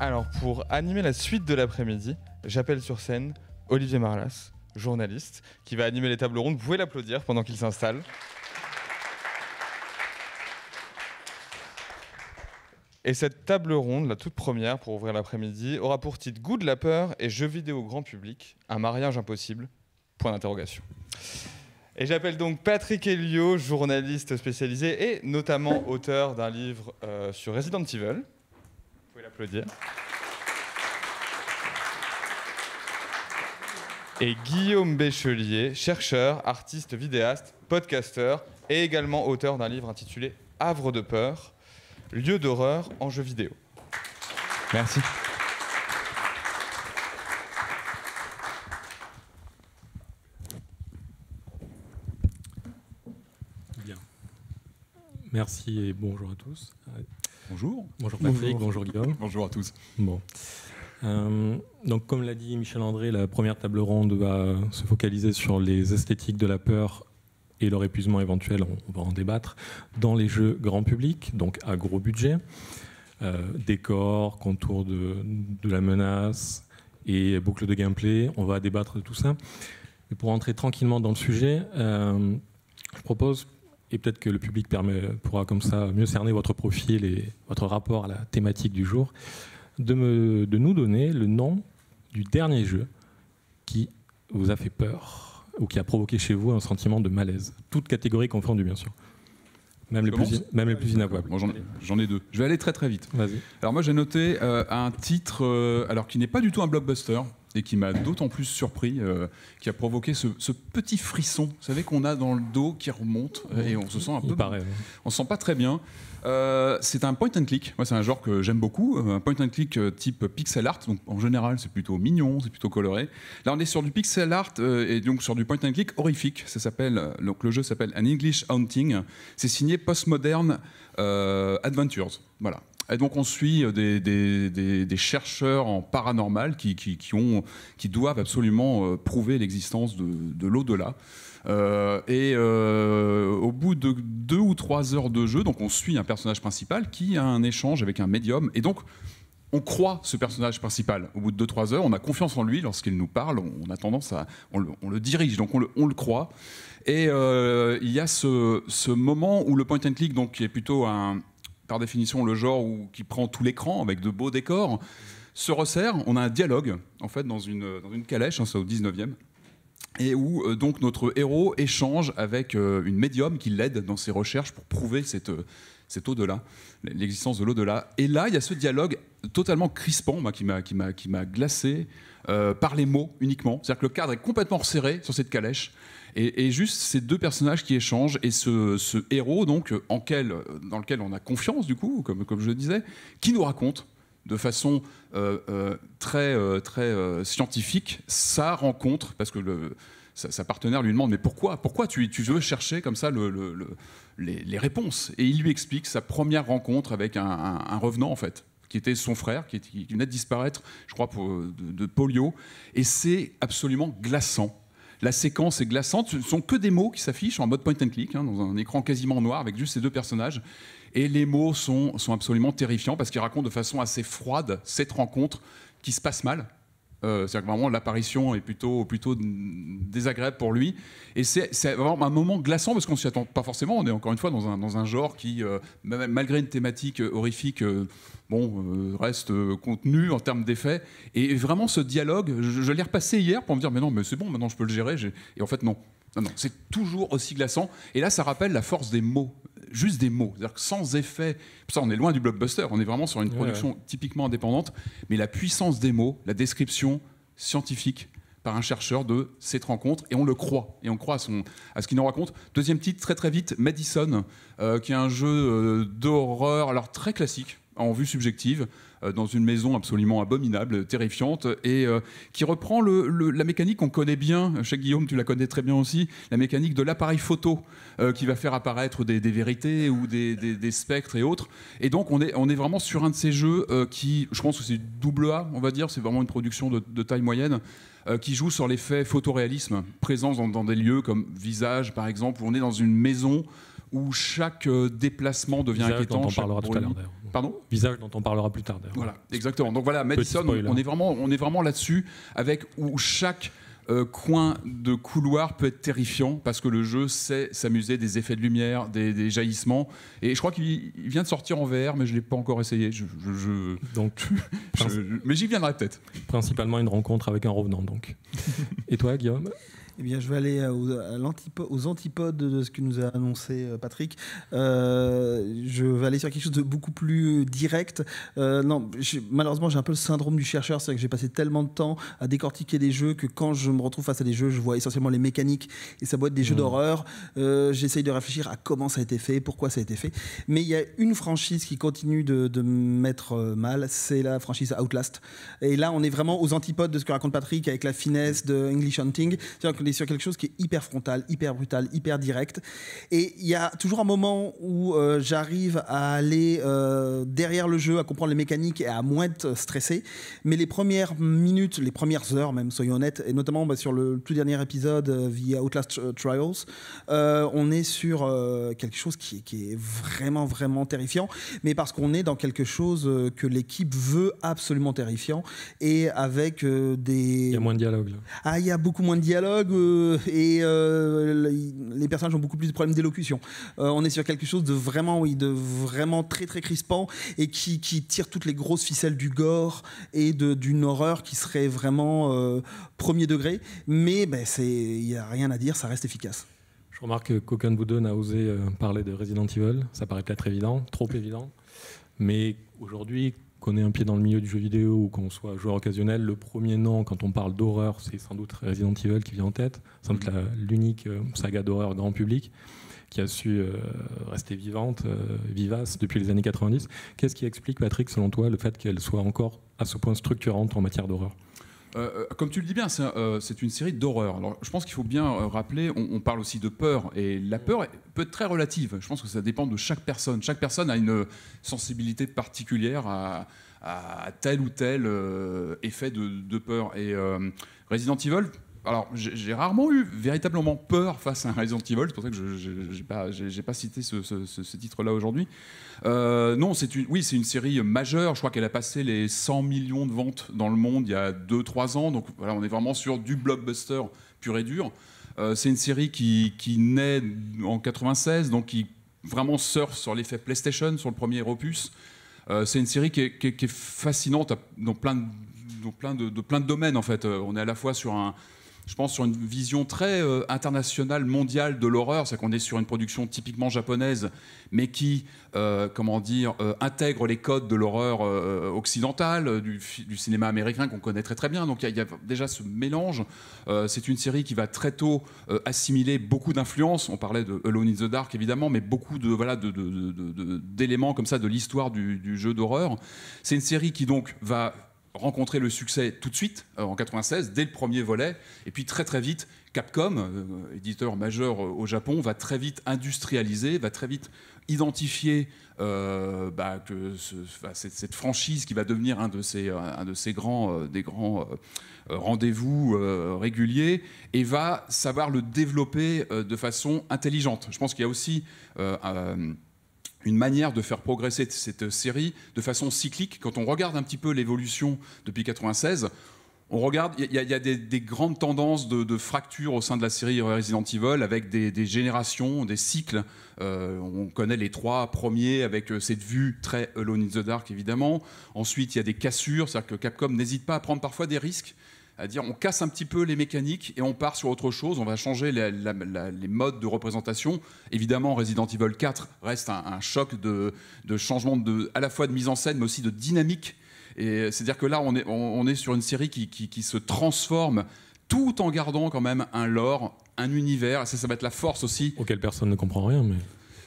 Alors pour animer la suite de l'après-midi, j'appelle sur scène Olivier Marlas, journaliste, qui va animer les tables rondes. Vous pouvez l'applaudir pendant qu'il s'installe. Et cette table ronde, la toute première pour ouvrir l'après-midi, aura pour titre Goût de la peur et jeux vidéo grand public, un mariage impossible Point d'interrogation. Et j'appelle donc Patrick Elio, journaliste spécialisé et notamment auteur d'un livre euh, sur Resident Evil. Vous pouvez l'applaudir. et Guillaume Béchelier, chercheur, artiste, vidéaste, podcasteur et également auteur d'un livre intitulé Havre de peur, lieu d'horreur en jeu vidéo. Merci. Bien. Merci et bonjour à tous. Bonjour. Bonjour Patrick, bonjour, bonjour Guillaume. Bonjour à tous. Bon. Euh, donc, comme l'a dit Michel André, la première table ronde va se focaliser sur les esthétiques de la peur et leur épuisement éventuel, on va en débattre, dans les jeux grand public, donc à gros budget, euh, décors, contours de, la menace et boucle de gameplay, on va débattre de tout ça. Et pour entrer tranquillement dans le sujet, euh, je propose, et peut-être que le public pourra comme ça mieux cerner votre profil et votre rapport à la thématique du jour, de, nous donner le nom du dernier jeu qui vous a fait peur ou qui a provoqué chez vous un sentiment de malaise. Toutes catégories confondues, bien sûr. Même, les plus, même inavouables. J'en ai deux. Je vais aller très très vite. Alors moi j'ai noté euh, un titre, euh, alors qui n'est pas du tout un blockbuster et qui m'a d'autant plus surpris, euh, qui a provoqué ce, petit frisson, vous savez qu'on a dans le dos qui remonte et on se sent un peu, pareil on se sent pas très bien. Euh, c'est un point and click. Moi, c'est un genre que j'aime beaucoup. Euh, un point and click euh, type pixel art. Donc, en général, c'est plutôt mignon, c'est plutôt coloré. Là, on est sur du pixel art et donc sur du point and click horrifique. Ça s'appelle. le jeu s'appelle An English Haunting. C'est signé Postmodern Adventures. Et donc on suit des, chercheurs en paranormal qui, doivent absolument prouver l'existence de l'au-delà. Euh, et euh, au bout de deux ou trois heures de jeu, donc on suit un personnage principal qui a un échange avec un médium. Et donc, on croit ce personnage principal. Au bout de ou trois heures, on a confiance en lui lorsqu'il nous parle, on a tendance à... On le, dirige, donc on le, on le croit. Et euh, il y a ce, moment où le point and click, donc, qui est plutôt un, par définition le genre où, qui prend tout l'écran avec de beaux décors, se resserre, on a un dialogue, en fait, dans une, dans une calèche, hein, au 19e et où euh, donc notre héros échange avec euh, une médium qui l'aide dans ses recherches pour prouver cette, euh, cet au-delà, l'existence de l'au-delà. Et là, il y a ce dialogue totalement crispant moi, qui m'a glacé par les mots uniquement. C'est-à-dire que le cadre est complètement resserré sur cette calèche. Et, juste ces deux personnages qui échangent et ce, héros donc en dans lequel on a confiance du coup, comme, comme je le disais, qui nous raconte de façon euh, euh, très, euh, très scientifique sa rencontre, parce que sa, partenaire lui demande mais pourquoi Pourquoi tu, veux chercher comme ça les, réponses Et il lui explique sa première rencontre avec un, revenant en fait qui était son frère, qui, venait de disparaître, je crois, de polio. Et c'est absolument glaçant la séquence est glaçante. Ce ne sont que des mots qui s'affichent en mode point and click, hein, dans un écran quasiment noir avec juste ces deux personnages. Et les mots sont, sont absolument terrifiants parce qu'ils racontent de façon assez froide cette rencontre qui se passe mal, euh, c'est-à-dire que vraiment, l'apparition est plutôt, plutôt désagréable pour lui. Et c'est vraiment un moment glaçant parce qu'on s'y attend pas forcément. On est encore une fois dans un, genre qui, euh, malgré une thématique euh, horrifique, bon, reste contenu en termes d'effets. Et vraiment, ce dialogue, je, l'ai repassé hier pour me dire, mais non, mais c'est bon, maintenant je peux le gérer. Et en fait, Non, non, c'est toujours aussi glaçant. Et là, ça rappelle la force des mots juste des mots, c'est-à-dire que sans effet, ça on est loin du blockbuster, on est vraiment sur une production typiquement indépendante, mais la puissance des mots, la description scientifique par un chercheur de cette rencontre, et on le croit, et on croit à, ce qu'il nous raconte. Deuxième titre, très très vite, Madison, euh, qui est un jeu euh, d'horreur, alors très classique, en vue subjective, euh, dans une maison absolument abominable, terrifiante, et euh, qui reprend la mécanique qu'on connaît bien, chez Guillaume, tu la connais très bien aussi, la mécanique de l'appareil photo, euh, qui va faire apparaître des, vérités ou des, spectres et autres. Et donc on est, vraiment sur un de ces jeux qui, je pense que c'est double A, on va dire, c'est vraiment une production de, taille moyenne qui joue sur l'effet photoréalisme, présence dans, dans, des lieux comme Visage par exemple, où on est dans une maison où chaque euh, déplacement devient inquiétant. on parlera Pardon Visage dont on parlera plus tard Voilà, exactement. Donc voilà, Madison, on est vraiment, on est vraiment là-dessus, avec où chaque euh, coin de couloir peut être terrifiant parce que le jeu sait s'amuser des effets de lumière, des, jaillissements. Et je crois qu'il vient de sortir en VR, mais je ne l'ai pas encore essayé. Je, donc, mais j'y viendrai peut-être. Principalement une rencontre avec un revenant, donc. Et toi, Guillaume eh bien, je vais aller euh, aux, antipodes de ce que nous a annoncé euh, Patrick. Euh, je vais aller sur quelque chose de beaucoup plus direct. malheureusement, j'ai un peu le syndrome du chercheur. C'est que j'ai passé tellement de temps à décortiquer des jeux que quand je me retrouve face à des jeux, je vois essentiellement les mécaniques et ça doit être des jeux mmh. d'horreur. J'essaye de réfléchir à comment ça a été fait, pourquoi ça a été fait. Mais il y a une franchise qui continue de, de mettre mal, c'est la franchise Outlast. Et là, on est vraiment aux antipodes de ce que raconte Patrick avec la finesse de English Hunting. cest sur quelque chose qui est hyper frontal, hyper brutal, hyper direct. Et il y a toujours un moment où euh, j'arrive à aller euh, derrière le jeu, à comprendre les mécaniques et à moins être stressé. Mais les premières minutes, les premières heures, même, soyons honnêtes, et notamment bah, sur le tout dernier épisode euh, via Outlast Trials, on est sur quelque chose qui, qui, est vraiment, vraiment terrifiant. Mais parce qu'on est dans quelque chose que l'équipe veut absolument terrifiant et avec des. Il y a moins de dialogue. Ah, il y a beaucoup moins de dialogue euh, et euh, les personnages ont beaucoup plus de problèmes d'élocution. Euh, on est sur quelque chose de vraiment, oui, de vraiment très très crispant et qui, tire toutes les grosses ficelles du gore et d'une horreur qui serait vraiment premier degré. Mais ben, il n'y a rien à dire, ça reste efficace. Je remarque qu'aucun de vous deux n'a osé parler de Resident Evil. Ça paraît peut-être évident, trop évident. Mais aujourd'hui, qu'on ait un pied dans le milieu du jeu vidéo ou qu'on soit joueur occasionnel, le premier nom quand on parle d'horreur, c'est sans doute Resident Evil qui vient en tête. C'est l'unique euh, saga d'horreur grand public qui a su euh, rester vivante, euh, vivace depuis les années 90. Qu'est-ce qui explique, Patrick, selon toi, le fait qu'elle soit encore à ce point structurante en matière d'horreur euh, euh, comme tu le dis bien, euh, c'est une série d'horreurs Alors, je pense qu'il faut bien rappeler, on, parle aussi de peur, et la peur peut être très relative. Je pense que ça dépend de chaque personne. Chaque personne a une sensibilité particulière à, tel ou tel effet de, de peur. Et Resident Evil, alors, j'ai rarement eu véritablement peur face à un Resident Evil, c'est pour ça que je n'ai pas, cité ce, titre-là aujourd'hui. Euh, non, oui, c'est une série majeure. Je crois qu'elle a passé les 100 millions de ventes dans le monde il y a 2-3 ans. Donc voilà, on est vraiment sur du blockbuster pur et dur. Euh, c'est une série qui, naît en 96, donc qui vraiment surfe sur l'effet PlayStation, sur le premier opus. Euh, c'est une série qui est, fascinante dans plein plein de, plein de domaines en fait. on est à la fois sur un je pense, sur une vision très euh, internationale, mondiale de l'horreur. C'est qu'on est sur une production typiquement japonaise, mais qui, euh, comment dire, euh, intègre les codes de l'horreur occidentale, du, cinéma américain qu'on connaît très très bien. Donc il y, a déjà ce mélange. c'est une série qui va très tôt assimiler beaucoup d'influences. On parlait de Alone in the Dark évidemment, mais beaucoup de voilà d'éléments de, comme ça de l'histoire du, du jeu d'horreur. C'est une série qui donc va rencontrer le succès tout de suite, euh, en 96, dès le premier volet. Et puis très très vite, Capcom, euh, éditeur majeur euh, au Japon, va très vite industrialiser, va très vite identifier bah, cette, franchise qui va devenir un de ses un de ces grands, des grands rendez-vous réguliers et va savoir le développer de façon intelligente. Je pense qu'il y a aussi une manière de faire progresser cette série de façon cyclique. Quand on regarde un petit peu l'évolution depuis 96, on regarde, il y, a des, grandes tendances de, fractures au sein de la série Resident Evil avec des, générations, des cycles. Euh, on connaît les trois premiers avec euh, cette vue très Alone in the Dark évidemment. Ensuite, il y a des cassures, c'est-à-dire que Capcom n'hésite pas à prendre parfois des risques à dire on casse un petit peu les mécaniques et on part sur autre chose, on va changer les modes de représentation. Évidemment, Resident Evil 4 reste un, choc de, changement à la fois de mise en scène, mais aussi de dynamique. Et c'est-à-dire que là, on est, sur une série qui, se transforme tout en gardant quand même un lore, un univers. ça, va être la force aussi. Auquel personne ne comprend rien, mais.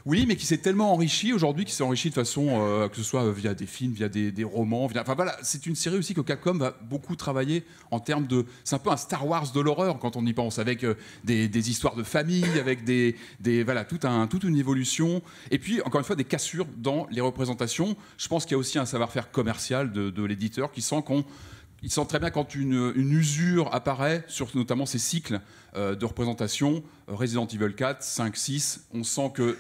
Oui, mais qui s'est tellement enrichi aujourd'hui, qui s'est enrichi de façon, euh, que ce soit euh, via des films, via des, romans, Enfin voilà, c'est une série aussi que Capcom va beaucoup travailler en termes de... C'est un peu un Star Wars de l'horreur quand on y pense, avec euh, des, histoires de famille, avec des... voilà, tout un, toute une évolution. Et puis, encore une fois, des cassures dans les représentations. Je pense qu'il y a aussi un savoir-faire commercial de, l'éditeur qui sent qu'on il sent très bien quand une, usure apparaît sur notamment ces cycles de représentation, Resident Evil 4, 5, 6, on sent que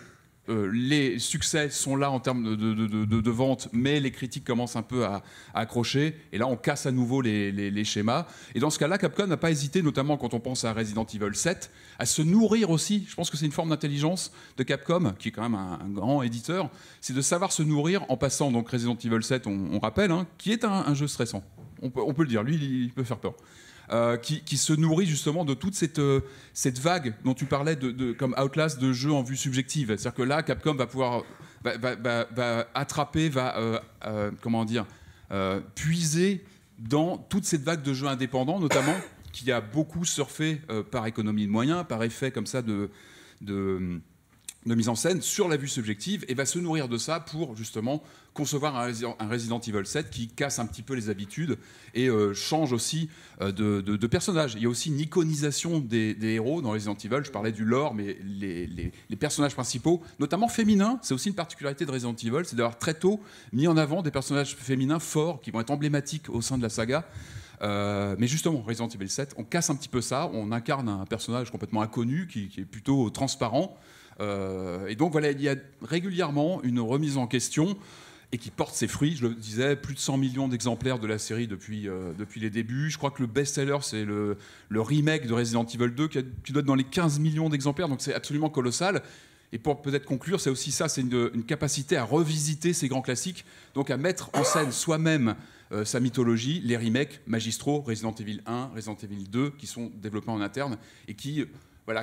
euh, les succès sont là en termes de, de, vente, mais les critiques commencent un peu à, accrocher. Et là, on casse à nouveau les, schémas. Et dans ce cas-là, Capcom n'a pas hésité, notamment quand on pense à Resident Evil 7, à se nourrir aussi. Je pense que c'est une forme d'intelligence de Capcom, qui est quand même un, grand éditeur. C'est de savoir se nourrir en passant. Donc Resident Evil 7, on, rappelle, hein, qui est un, jeu stressant. On peut, on peut, le dire, lui, il peut faire peur. Euh, qui, se nourrit justement de toute cette, euh, cette vague dont tu parlais de, comme Outlast de jeux en vue subjective. C'est-à-dire que là, Capcom va pouvoir va, attraper, va euh, comment dire, puiser dans toute cette vague de jeux indépendants, notamment qui a beaucoup surfé par économie de moyens, par effet comme ça de, de de mise en scène sur la vue subjective et va se nourrir de ça pour justement concevoir un Resident, Evil 7 qui casse un petit peu les habitudes et euh, change aussi euh, de, personnage. personnages. Il y a aussi une iconisation des, héros dans Resident Evil. Je parlais du lore, mais les, personnages principaux, notamment féminins, c'est aussi une particularité de Resident Evil, c'est d'avoir très tôt mis en avant des personnages féminins forts qui vont être emblématiques au sein de la saga. Euh, mais justement, Resident Evil 7, on casse un petit peu ça, on incarne un personnage complètement inconnu qui est plutôt transparent euh, et donc voilà, il y a régulièrement une remise en question et qui porte ses fruits. Je le disais, plus de 100 millions d'exemplaires de la série depuis, euh, depuis les débuts. Je crois que le best-seller, c'est le, remake de Resident Evil 2 qui, doit être dans les 15 millions d'exemplaires, donc c'est absolument colossal. Et pour peut-être conclure, c'est aussi ça, c'est une, capacité à revisiter ces grands classiques, donc à mettre en scène soi-même euh, sa mythologie, les remakes magistraux, Resident Evil 1, Resident Evil 2, qui sont développés en interne et qui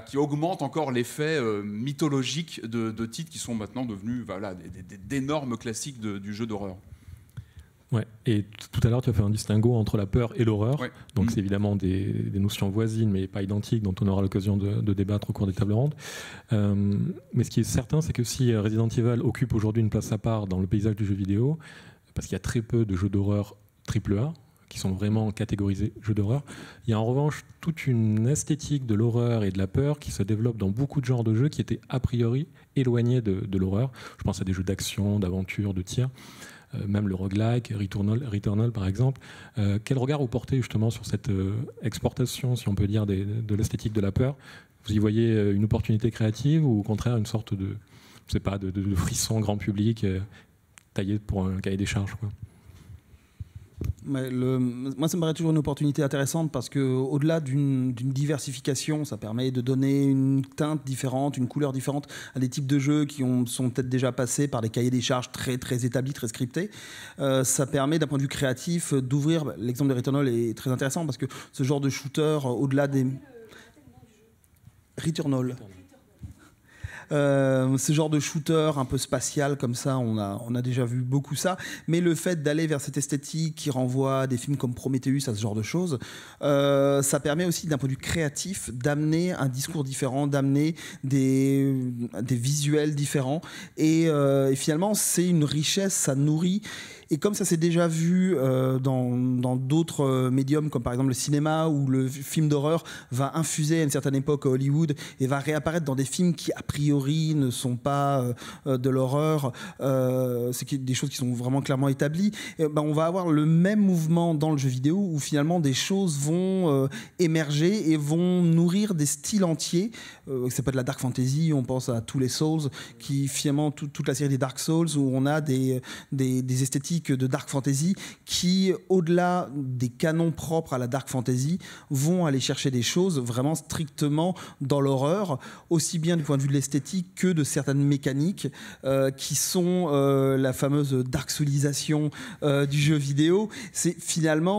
qui augmente encore l'effet euh, mythologique de, titres qui sont maintenant devenus voilà, d'énormes classiques du jeu d'horreur. Et tout à l'heure, tu as fait un distinguo entre la peur et l'horreur. Donc, mm. c'est évidemment des, notions voisines, mais pas identiques, dont on aura l'occasion de, débattre au cours des tables rondes. Euh, mais ce qui est certain, c'est que si euh, Resident Evil occupe aujourd'hui une place à part dans le paysage du jeu vidéo, parce qu'il y a très peu de jeux d'horreur triple A, qui sont vraiment catégorisés jeux d'horreur. Il y a en revanche toute une esthétique de l'horreur et de la peur qui se développe dans beaucoup de genres de jeux qui étaient a priori éloignés de, l'horreur. Je pense à des jeux d'action, d'aventure, de tir, euh, même le roguelike, Returnal, par exemple. Euh, quel regard vous portez justement sur cette euh, exportation, si on peut dire, de l'esthétique de la peur Vous y voyez une opportunité créative ou au contraire une sorte de, je sais pas, de, frisson grand public taillé pour un cahier des charges le, moi, ça me paraît toujours une opportunité intéressante parce que, au-delà d'une diversification, ça permet de donner une teinte différente, une couleur différente à des types de jeux qui ont, sont peut-être déjà passés par des cahiers des charges très très établis, très scriptés. ça permet, d'un point de vue créatif, d'ouvrir. L'exemple de Returnal est très intéressant parce que ce genre de shooter, au-delà des Returnal. Euh, ce genre de shooter un peu spatial comme ça, on a, on a déjà vu beaucoup ça. Mais le fait d'aller vers cette esthétique qui renvoie à des films comme Prometheus, à ce genre de choses, euh, ça permet aussi d'un point de vue créatif d'amener un discours différent, d'amener des, des visuels différents. Et, euh, et finalement, c'est une richesse, ça nourrit. Et comme ça s'est déjà vu euh, dans d'autres euh, médiums, comme par exemple le cinéma où le film d'horreur, va infuser à une certaine époque Hollywood et va réapparaître dans des films qui, a priori, ne sont pas euh, de l'horreur, c'est des choses qui sont vraiment clairement établies, eh ben, on va avoir le même mouvement dans le jeu vidéo où finalement des choses vont émerger et vont nourrir des styles entiers. c'est pas de la dark fantasy, on pense à tous les Souls, qui finalement toute la série des Dark Souls, où on a des, des esthétiques de dark fantasy qui, au-delà des canons propres à la dark fantasy, vont aller chercher des choses vraiment strictement dans l'horreur, aussi bien du point de vue de l'esthétique que de certaines mécaniques euh, qui sont euh, la fameuse dark euh, du jeu vidéo. C'est finalement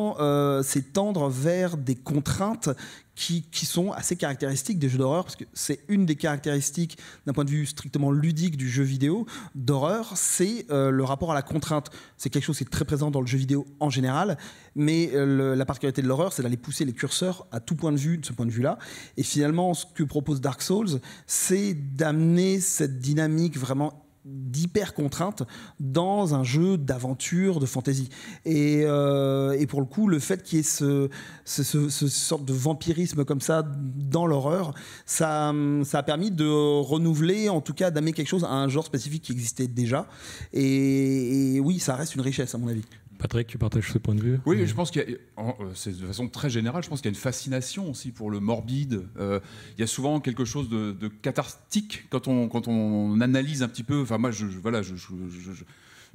c'est tendre vers des contraintes qui, sont assez caractéristiques des jeux d'horreur, parce que c'est une des caractéristiques d'un point de vue strictement ludique du jeu vidéo d'horreur, c'est euh, le rapport à la contrainte. C'est quelque chose qui est très présent dans le jeu vidéo en général, mais euh, la particularité de l'horreur, c'est d'aller pousser les curseurs à tout point de vue de ce point de vue-là. Et finalement, ce que propose Dark Souls, c'est d'amener cette dynamique vraiment d'hyper contrainte dans un jeu d'aventure, de fantasy. Euh, et, pour le coup, le fait qu'il y ait ce, ce, ce, sorte de vampirisme comme ça dans l'horreur, ça, ça a permis de renouveler, en tout cas d'amener quelque chose à un genre spécifique qui existait déjà. et oui, ça reste une richesse à mon avis. Patrick, tu partages ce point de vue Oui, je pense qu'il y a, euh, c'est de façon très générale, je pense qu'il y a une fascination aussi pour le morbide. Euh, il y a souvent quelque chose de, cathartique quand on, quand on analyse un petit peu. Enfin, moi, voilà, je,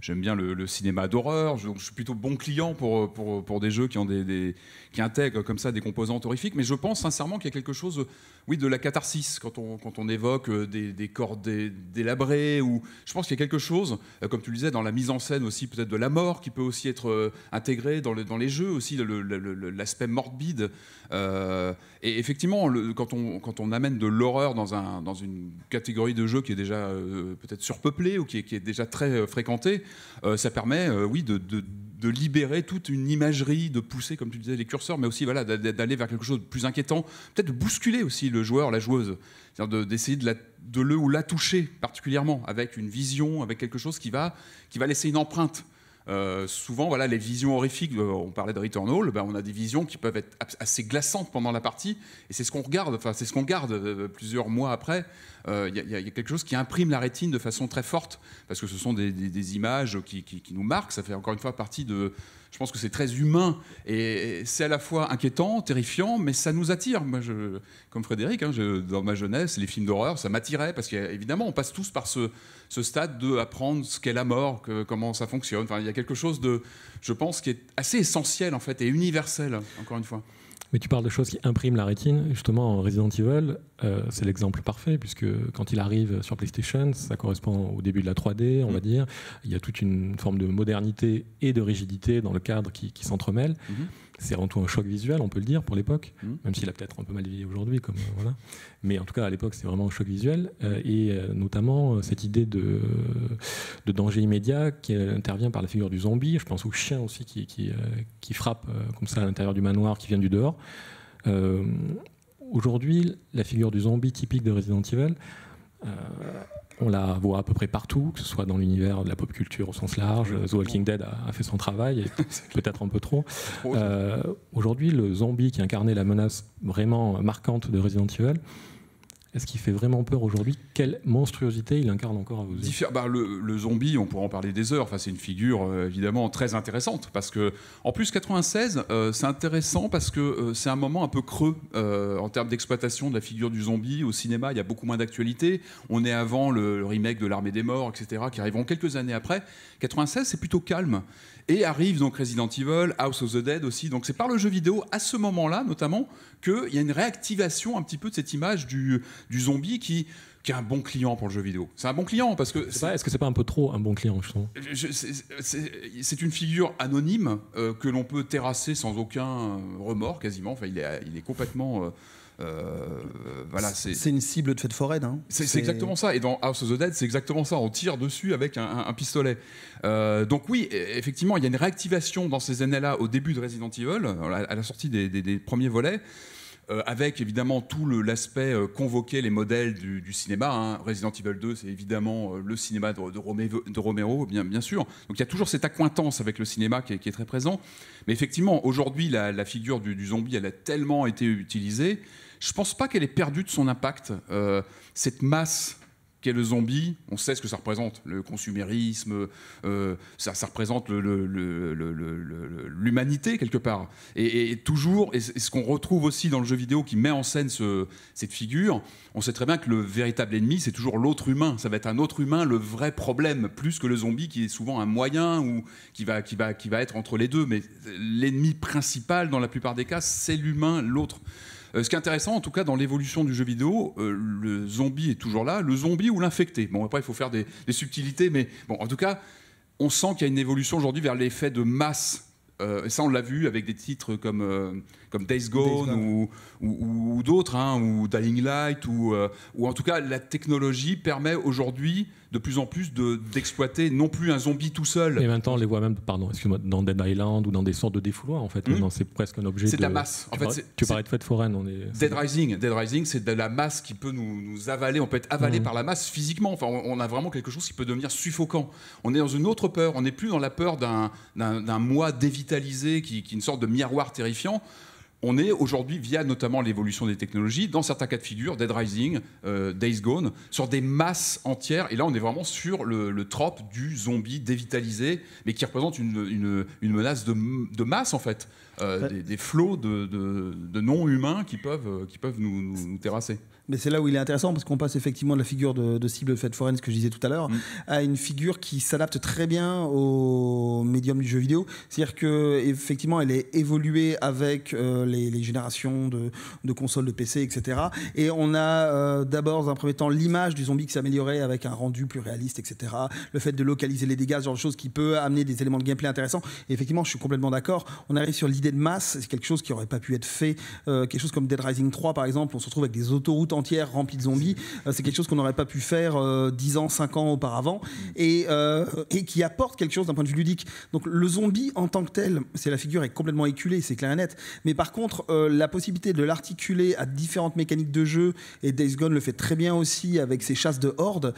j'aime bien le, cinéma d'horreur. Je, je, suis plutôt bon client pour, pour, pour des jeux qui, ont des, qui intègrent comme ça des composantes horrifiques. Mais je pense sincèrement qu'il y a quelque chose, oui, de la catharsis quand on, quand on évoque euh, des, des corps délabrés. Ou, je pense qu'il y a quelque chose, euh, comme tu le disais, dans la mise en scène aussi, peut-être de la mort, qui peut aussi être euh, intégrée dans, le, dans les jeux aussi, l'aspect morbide. et effectivement, quand, on, quand on amène de l'horreur dans, un, dans une catégorie de jeux qui est déjà peut-être surpeuplée ou qui est, qui est déjà très fréquentée, euh, ça permet, euh, oui, de, libérer toute une imagerie, de pousser, comme tu disais, les curseurs, mais aussi voilà, d'aller vers quelque chose de plus inquiétant, peut-être de bousculer aussi le joueur, la joueuse, d'essayer de, de, le ou la toucher particulièrement, avec une vision, avec quelque chose qui va, qui va laisser une empreinte. Euh, souvent, voilà, les visions horrifiques, euh, on parlait de Return Hall, ben, on a des visions qui peuvent être assez glaçantes pendant la partie, et c'est ce qu'on regarde, enfin, c'est ce qu'on garde euh, plusieurs mois après. Il y, a quelque chose qui imprime la rétine de façon très forte, parce que ce sont des, images qui, qui, nous marquent, ça fait encore une fois partie de, je pense que c'est très humain et c'est à la fois inquiétant, terrifiant, mais ça nous attire. Moi, je, comme Frédéric, hein, dans ma jeunesse, les films d'horreur, ça m'attirait parce qu'évidemment, on passe tous par ce, stade de apprendre ce qu'est la mort, comment ça fonctionne. Enfin, il y a quelque chose de, je pense, qui est assez essentiel en fait et universel, encore une fois. Mais tu parles de choses qui impriment la rétine. Justement, Resident Evil, euh, c'est l'exemple parfait, puisque quand il arrive sur PlayStation, ça correspond au début de la 3D, on va mm. dire. Il y a toute une forme de modernité et de rigidité dans le cadre qui, s'entremêlent. s'entremêle. Mm-hmm c'est avant tout un choc visuel, on peut le dire, pour l'époque, mmh. même s'il a peut-être un peu mal vieilli aujourd'hui. Comme, euh, voilà. Mais en tout cas, à l'époque, c'est vraiment un choc visuel, euh, et euh, notamment cette idée de, danger immédiat qui intervient par la figure du zombie. Je pense au chien aussi qui, qui, qui frappe comme ça à l'intérieur du manoir, qui vient du dehors. aujourd'hui, la figure du zombie typique de Resident Evil on la voit à peu près partout, que ce soit dans l'univers de la pop culture au sens large. The Walking Dead a, fait son travail, peut-être un peu trop. Euh, aujourd'hui, le zombie qui incarnait la menace vraiment marquante de Resident Evil, est-ce qu'il fait vraiment peur aujourd'hui Quelle monstruosité il incarne encore à vos yeux bah, le, zombie, on pourrait en parler des heures. Enfin, c'est une figure euh, évidemment très intéressante parce que, en plus, 96, euh, c'est intéressant parce que euh, c'est un moment un peu creux en termes d'exploitation de la figure du zombie au cinéma. Il y a beaucoup moins d'actualité. On est avant le, remake de l'Armée des Morts, etc., qui arriveront quelques années après. 96, c'est plutôt calme. Et arrive donc Resident Evil, House of the Dead aussi. Donc c'est par le jeu vidéo à ce moment-là notamment qu'il y a une réactivation un petit peu de cette image du, du zombie qui qu'un bon client pour le jeu vidéo. C'est un bon client parce que. Est-ce est... ce que c'est pas un peu trop un bon client justement C'est une figure anonyme euh, que l'on peut terrasser sans aucun remords quasiment. Enfin, il est, il est complètement. Euh, euh, voilà, c'est une cible de fête forêt Hein. C'est exactement ça. Et dans House of the Dead, c'est exactement ça. On tire dessus avec un, pistolet. donc oui, e, effectivement, il y a une réactivation dans ces années-là au début de Resident Evil, à la sortie des premiers volets. Euh, avec évidemment tout l'aspect euh, convoqué, les modèles du, cinéma. Hein. Resident Evil 2, c'est évidemment euh, le cinéma de, de, Romero, bien, bien, sûr. Donc il y a toujours cette accointance avec le cinéma qui est, très présent. Mais effectivement, aujourd'hui, la, figure du, du, zombie, elle a tellement été utilisée. Je ne pense pas qu'elle ait perdu de son impact. cette masse qu'est le zombie, on sait ce que ça représente, le consumérisme, euh, ça, représente l'humanité quelque part. Et, toujours, et ce qu'on retrouve aussi dans le jeu vidéo qui met en scène cette figure, on sait très bien que le véritable ennemi, c'est toujours l'autre humain, ça va être un autre humain, le vrai problème, plus que le zombie qui est souvent un moyen ou qui va être entre les deux. Mais l'ennemi principal, dans la plupart des cas, c'est l'humain, l'autre. Euh, ce qui est intéressant, en tout cas, dans l'évolution du jeu vidéo, euh, le zombie est toujours là, le zombie ou l'infecté. Bon, après, il faut faire des, subtilités, mais bon, en tout cas, on sent qu'il y a une évolution aujourd'hui vers l'effet de masse euh, Et ça, on l'a vu avec des titres comme, comme Days Gone, ou, ou, d'autres, hein, ou Dying Light, ou, ou en tout cas, la technologie permet aujourd'hui de plus en plus d'exploiter non plus un zombie tout seul. Et maintenant, on les voit même, pardon, dans Dead Island ou dans des sortes de défouloirs, en fait. Mmh. C'est presque un objet. C'est de la masse. En tu, fait, tu de fête foraine. On Dead Rising, Dead Rising, c'est de la masse qui peut nous, nous avaler. On peut être avalé mmh. par la masse physiquement. Enfin, on, a vraiment quelque chose qui peut devenir suffocant. On est dans une autre peur. On n'est plus dans la peur d'un moi dévitalisé qui, qui est une sorte de miroir terrifiant on est aujourd'hui, via notamment l'évolution des technologies, dans certains cas de figure, Dead Rising, euh, Days Gone, sur des masses entières. Et là, on est vraiment sur le, trope du zombie dévitalisé, mais qui représente une, menace de, masse, en fait. Euh, bah des, flots de, de, non-humains qui peuvent, euh, qui peuvent nous, terrasser. Mais c'est là où il est intéressant parce qu'on passe effectivement de la figure de, cible de fête ce que je disais tout à l'heure, mm. à une figure qui s'adapte très bien au médium du jeu vidéo. C'est-à-dire que effectivement, elle est évoluée avec euh, les, générations de, consoles, de PC, etc. Et on a d'abord, dans un premier temps, l'image du zombie qui s'améliorait avec un rendu plus réaliste, etc. Le fait de localiser les dégâts, ce genre de choses qui peut amener des éléments de gameplay intéressants. Et effectivement, je suis complètement d'accord. On arrive sur l'idée de masse, c'est quelque chose qui n'aurait pas pu être fait. Euh, quelque chose comme Dead Rising 3, par exemple, on se retrouve avec des autoroutes entières remplies de zombies. Euh, c'est quelque chose qu'on n'aurait pas pu faire 10 euh, ans, 5 ans auparavant, et, et qui apporte quelque chose d'un point de vue ludique. Donc le zombie en tant que tel, c'est la figure est complètement éculée, c'est clair et net. Mais par contre, la possibilité de l'articuler à différentes mécaniques de jeu, et Days Gone le fait très bien aussi avec ses chasses de hordes,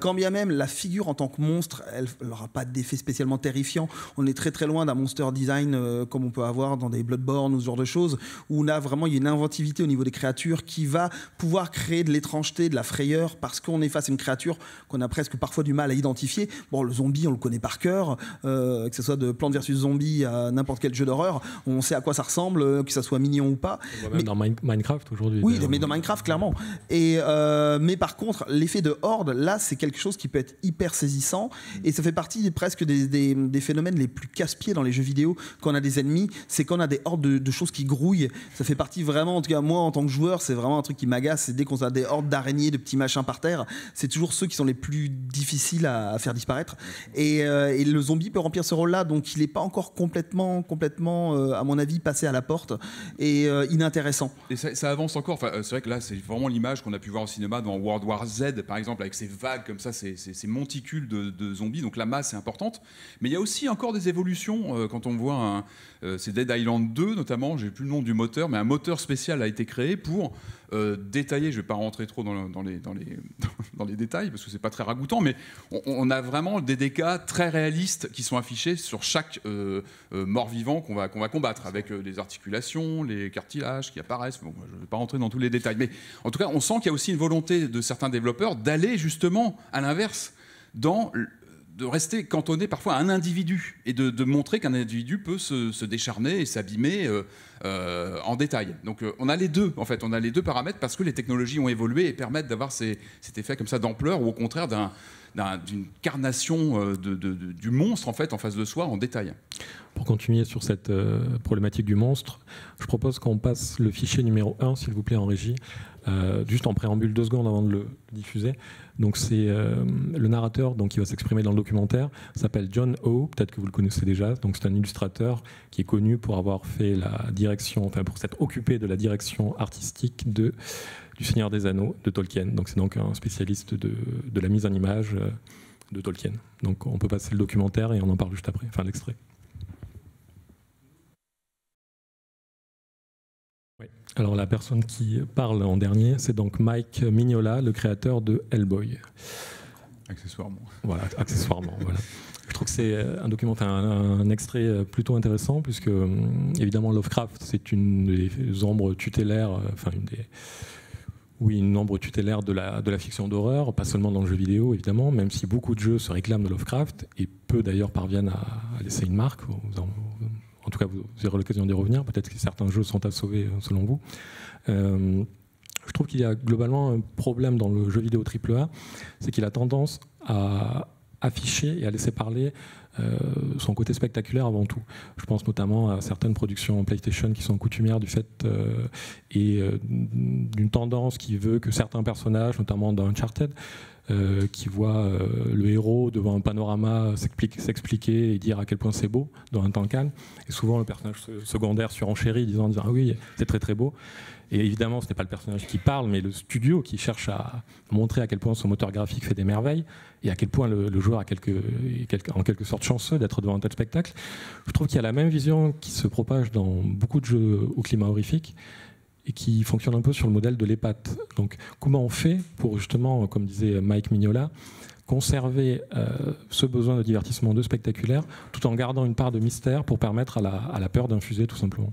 quand bien même la figure en tant que monstre, elle n'aura pas d'effet spécialement terrifiant. On est très très loin d'un monster design comme on peut avoir dans des Bloodborne ou ce genre de choses, où a vraiment il y a une inventivité au niveau des créatures qui va pouvoir créer de l'étrangeté, de la frayeur, parce qu'on est face à une créature qu'on a presque parfois du mal à identifier. Bon, le zombie, on le connaît par cœur, euh, que ce soit de Plante versus Zombie à n'importe quel jeu d'horreur, on sait à quoi ça ressemble, euh, que ça soit mignon ou pas. mais, dans Minecraft aujourd'hui. Oui, mais dans Minecraft, clairement. Et, euh, mais par contre, l'effet de horde, là, c'est quelque chose qui peut être hyper saisissant, et ça fait partie presque des, phénomènes les plus casse-pieds dans les jeux vidéo quand on a des ennemis c'est qu'on a des hordes de, choses qui grouillent. Ça fait partie vraiment, en tout cas moi en tant que joueur, c'est vraiment un truc qui m'agace. dès qu'on a des hordes d'araignées, de petits machins par terre, c'est toujours ceux qui sont les plus difficiles à, faire disparaître. Euh, et, le zombie peut remplir ce rôle-là, donc il n'est pas encore complètement, complètement, euh, à mon avis, passé à la porte et euh, inintéressant. Et ça, avance encore. c'est vrai que là, c'est vraiment l'image qu'on a pu voir au cinéma dans World War Z, par exemple, avec ces vagues comme ça, ces, monticules de, de, zombies. Donc la masse est importante, mais il y a aussi encore des évolutions quand on voit un euh, c'est Dead Island 2 notamment, j'ai plus le nom du moteur, mais un moteur spécial a été créé pour euh, détailler, je ne vais pas rentrer trop dans, les, dans, les, dans les, détails parce que ce n'est pas très ragoûtant, mais on, a vraiment des dégâts très réalistes qui sont affichés sur chaque euh, mort-vivant qu'on va, va, combattre, avec les articulations, les cartilages qui apparaissent. Bon, je ne vais pas rentrer dans tous les détails, mais en tout cas, on sent qu'il y a aussi une volonté de certains développeurs d'aller justement à l'inverse dans de rester cantonné parfois à un individu et de, montrer qu'un individu peut se, décharner et s'abîmer euh, euh, en détail. Donc euh, on a les deux, en fait, on a les deux paramètres parce que les technologies ont évolué et permettent d'avoir cet effet comme ça d'ampleur ou au contraire d'une carnation de, du monstre en fait en face de soi en détail. Pour continuer sur cette problématique du monstre, je propose qu'on passe le fichier numéro 1, s'il vous plaît, en régie. Euh, juste en préambule deux secondes avant de le diffuser. Donc c'est euh, le narrateur donc, qui va s'exprimer dans le documentaire, s'appelle John O, peut-être que vous le connaissez déjà, donc c'est un illustrateur qui est connu pour avoir fait la direction, enfin pour s'être occupé de la direction artistique de, du Seigneur des Anneaux de Tolkien. Donc c'est donc un spécialiste de, de la mise en image euh, de Tolkien. Donc on peut passer le documentaire et on en parle juste après, enfin l'extrait. Alors la personne qui parle en dernier, c'est donc Mike Mignola, le créateur de Hellboy. Accessoirement. Voilà, accessoirement. Je trouve que c'est euh, un document, un, extrait euh, plutôt intéressant puisque euh, évidemment Lovecraft, c'est une des ombres tutélaires, enfin une des oui, une ombre tutélaire de la, de la fiction d'horreur, pas seulement dans le jeu vidéo évidemment, même si beaucoup de jeux se réclament de Lovecraft et peu d'ailleurs parviennent à, laisser une marque en tout cas, vous aurez l'occasion d'y revenir. Peut-être que certains jeux sont à sauver euh, selon vous. Euh, je trouve qu'il y a globalement un problème dans le jeu vidéo AAA, c'est qu'il a tendance à afficher et à laisser parler euh, son côté spectaculaire avant tout. Je pense notamment à certaines productions PlayStation qui sont coutumières du fait et d'une tendance qui veut que certains personnages, notamment dans Uncharted, euh, qui voit euh, le héros devant un panorama s'expliquer et dire à quel point c'est beau dans un temps calme. Et souvent, le personnage secondaire surenchérit, disant, disant ah oui, c'est très très beau. Et évidemment, ce n'est pas le personnage qui parle, mais le studio qui cherche à montrer à quel point son moteur graphique fait des merveilles et à quel point le, joueur a en quelque sorte chanceux d'être devant un tel spectacle. Je trouve qu'il y a la même vision qui se propage dans beaucoup de jeux au climat horrifique et qui fonctionne un peu sur le modèle de l'EHPAD. Donc comment on fait pour justement, comme disait Mike Mignola, conserver euh, ce besoin de divertissement de spectaculaire tout en gardant une part de mystère pour permettre à la, peur d'infuser tout simplement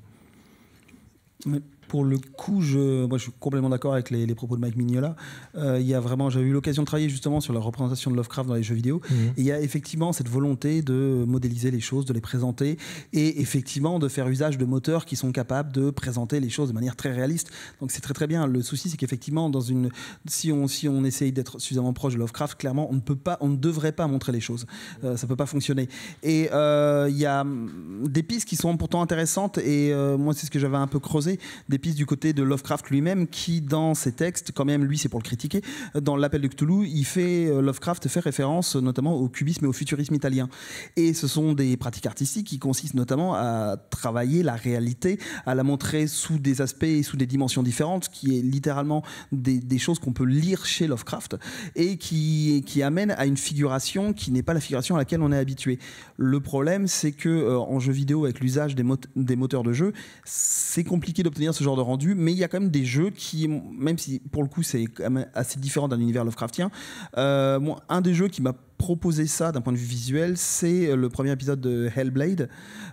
pour le coup, je, moi, je suis complètement d'accord avec les, propos de Mike Mignola. Euh, il y a vraiment, j'ai eu l'occasion de travailler justement sur la représentation de Lovecraft dans les jeux vidéo. Mhm. Et il y a effectivement cette volonté de modéliser les choses, de les présenter, et effectivement de faire usage de moteurs qui sont capables de présenter les choses de manière très réaliste. Donc c'est très très bien. Le souci, c'est qu'effectivement, dans une, si on si on essaye d'être suffisamment proche de Lovecraft, clairement, on ne peut pas, on ne devrait pas montrer les choses. Euh, ça peut pas fonctionner. Et euh, il y a des pistes qui sont pourtant intéressantes. Et euh, moi, c'est ce que j'avais un peu creusé. Des piste du côté de Lovecraft lui-même, qui dans ses textes, quand même, lui, c'est pour le critiquer, dans l'appel de Cthulhu, il fait euh, Lovecraft fait référence notamment au cubisme et au futurisme italien. Et ce sont des pratiques artistiques qui consistent notamment à travailler la réalité, à la montrer sous des aspects et sous des dimensions différentes, qui est littéralement des, choses qu'on peut lire chez Lovecraft et qui, qui amène à une figuration qui n'est pas la figuration à laquelle on est habitué. Le problème, c'est que euh, en jeu vidéo, avec l'usage des, des moteurs de jeu, c'est compliqué d'obtenir ce genre de rendu, mais il y a quand même des jeux qui, même si pour le coup c'est assez différent d'un univers Lovecraftien, euh, un des jeux qui m'a proposé ça d'un point de vue visuel, c'est le premier épisode de Hellblade,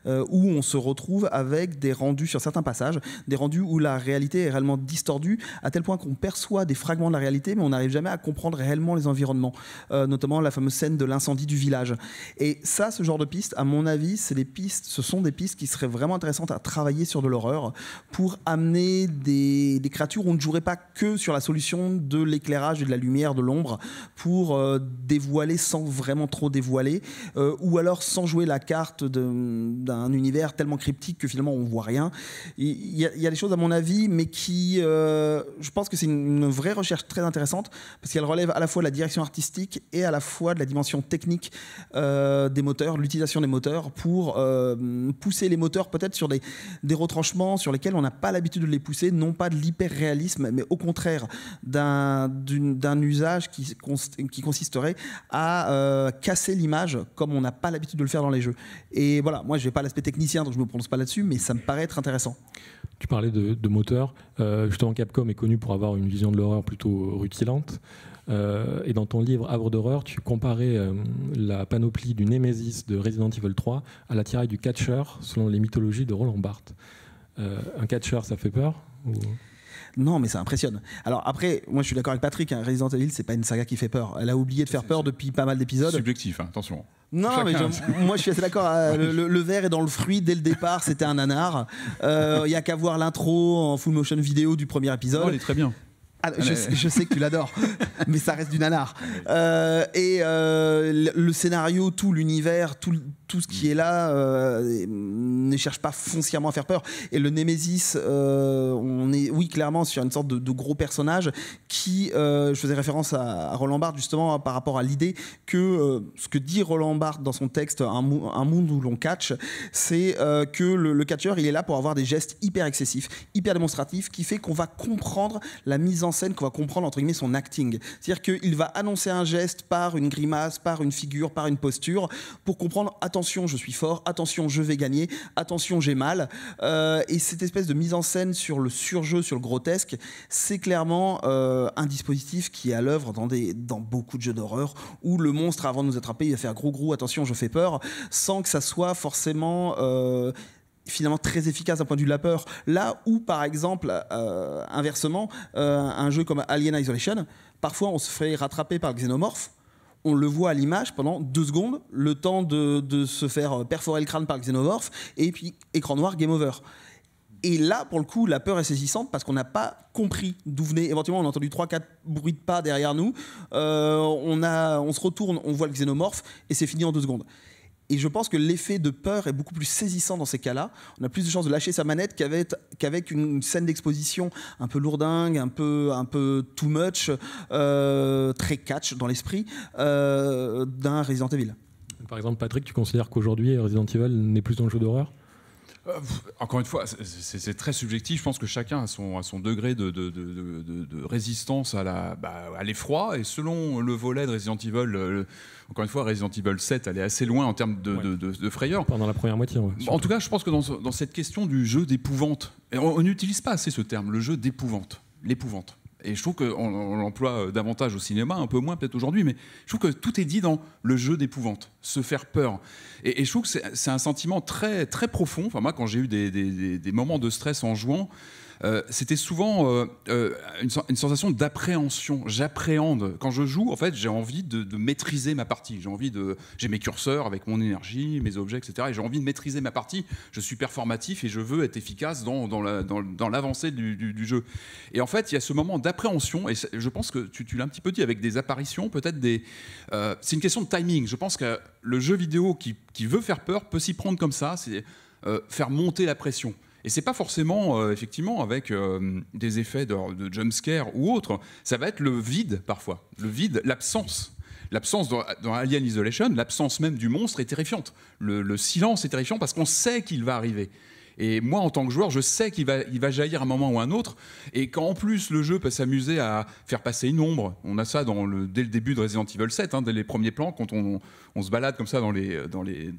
euh, où on se retrouve avec des rendus sur certains passages, des rendus où la réalité est réellement distordue, à tel point qu'on perçoit des fragments de la réalité, mais on n'arrive jamais à comprendre réellement les environnements, euh, notamment la fameuse scène de l'incendie du village. Et ça, ce genre de pistes, à mon avis, c'est des pistes, ce sont des pistes qui seraient vraiment intéressantes à travailler sur de l'horreur pour amener des, créatures où on ne jouerait pas que sur la solution de l'éclairage et de la lumière, de l'ombre, pour euh, dévoiler sans vraiment trop dévoiler, ou alors sans jouer la carte de un univers tellement cryptique que finalement on voit rien. Il y, a, des choses à mon avis, mais qui, euh, je pense que c'est une, vraie recherche très intéressante parce qu'elle relève à la fois de la direction artistique et à la fois de la dimension technique euh, des moteurs, l'utilisation des moteurs pour euh, pousser les moteurs peut-être sur des, retranchements sur lesquels on n'a pas l'habitude de les pousser, non pas de l'hyper-réalisme, mais au contraire d'un usage qui, qui, consisterait à casser l'image comme on n'a pas l'habitude de le faire dans les jeux. Et voilà, moi je vais pas l'aspect technicien, donc je ne me prononce pas là-dessus, mais ça me paraît être intéressant. Tu parlais de, moteur. Euh, justement, Capcom est connu pour avoir une vision de l'horreur plutôt rutilante. Euh, et dans ton livre Havre d'horreur, tu comparais euh, la panoplie du Nemesis de Resident Evil 3 à la du Catcher, selon les mythologies de Roland Barthes. un Catcher, ça fait peur non, mais ça impressionne. Alors après, moi je suis d'accord avec Patrick, hein, Resident Evil, c'est pas une saga qui fait peur. Elle a oublié de faire peur depuis pas mal d'épisodes. Subjectif, hein, attention. Non, mais hein. moi je suis assez d'accord. le, verre est dans le fruit dès le départ, c'était un nanar. Il euh, y a qu'à voir l'intro en full motion vidéo du premier épisode. Oh, elle est très bien. Ah, je, sais, que tu l'adores, mais ça reste du nanar. Euh, et euh, le, scénario, tout l'univers, tout, tout ce qui mm. est là euh, ne cherche pas foncièrement à faire peur. Et le Némésis, euh, on est, oui, clairement, sur une sorte de, gros personnage qui, euh, je faisais référence à, Roland Barthes justement hein, par rapport à l'idée que ce que dit Roland Barthes dans son texte Un, monde où l'on catch, c'est que le, le catcheur, il est là pour avoir des gestes hyper excessifs, hyper démonstratifs, qui fait qu'on va comprendre la mise en scène, qu'on va comprendre entre guillemets son acting. C'est-à-dire qu'il va annoncer un geste par une grimace, par une figure, par une posture, pour comprendre, attends, attention, je suis fort, attention, je vais gagner, attention, j'ai mal. Euh, et cette espèce de mise en scène sur le surjeu, sur le grotesque, c'est clairement euh, un dispositif qui est à l'œuvre dans, dans beaucoup de jeux d'horreur où le monstre, avant de nous attraper, il va faire gros gros, attention, je fais peur, sans que ça soit forcément. Euh, finalement très efficace d'un point de vue de la peur. Là où, par exemple, inversement, un jeu comme Alien Isolation, parfois on se fait rattraper par le xénomorphe on le voit à l'image pendant deux secondes, le temps de, se faire euh, perforer le crâne par le xénomorphe, et puis écran noir, game over. Et là, pour le coup, la peur est saisissante parce qu'on n'a pas compris d'où venait. Éventuellement, on a entendu trois, quatre bruits de pas derrière nous. Euh, on, on se retourne, on voit le xénomorphe et c'est fini en deux secondes. Et je pense que l'effet de peur est beaucoup plus saisissant dans ces cas-là. On a plus de chances de lâcher sa manette qu'avec, une scène d'exposition un peu lourdingue, un peu, un peu too much, euh, très catch dans l'esprit euh, d'un Resident Evil. Par exemple, Patrick, tu considères qu'aujourd'hui Resident Evil n'est plus dans le jeu d'horreur euh, encore une fois, c'est très subjectif. Je pense que chacun a son, son degré de, de, de, de, résistance bah, à l'effroi. et selon le volet de Resident Evil, encore une fois, Resident Evil 7 est assez loin en termes de, frayeur. Pendant la première moitié. en tout cas, je pense que dans, dans cette question du jeu d'épouvante, on n'utilise pas assez ce terme, le jeu d'épouvante, l'épouvante. Et je trouve qu'on l'emploie euh, davantage au cinéma, un peu moins peut-être aujourd'hui, mais je trouve que tout est dit dans le jeu d'épouvante, se faire peur. Et, je trouve que c'est un sentiment très, très profond. Enfin, moi, quand j'ai eu des, moments de stress en jouant, euh, c'était souvent euh, euh, une, sensation d'appréhension. J'appréhende. Quand je joue, en fait, j'ai envie de, maîtriser ma partie. J'ai envie de, j'ai mes curseurs avec mon énergie, mes objets, etc. Et j'ai envie de maîtriser ma partie. Je suis performatif et je veux être efficace dans, l'avancée du, jeu. Et en fait, il y a ce moment d'appréhension. Et je pense que tu, tu l'as un petit peu dit avec des apparitions, peut-être des. c'est une question de timing. Je pense que le jeu vidéo qui, veut faire peur peut s'y prendre comme ça. C'est faire monter la pression. Et c'est pas forcément, euh, effectivement, avec euh, des effets de, de jumpscare ou autre. Ça va être le vide, parfois. Le vide, l'absence. L'absence dans, Alien Isolation, l'absence même du monstre est terrifiante. Le, silence est terrifiant parce qu'on sait qu'il va arriver. Et moi, en tant que joueur, je sais qu'il va, il va jaillir un moment ou un autre. Et quand en plus le jeu peut s'amuser à faire passer une ombre, on a ça dans le, dès le début de Resident Evil 7, hein, dès les premiers plans, quand on, se balade comme ça dans les, dans les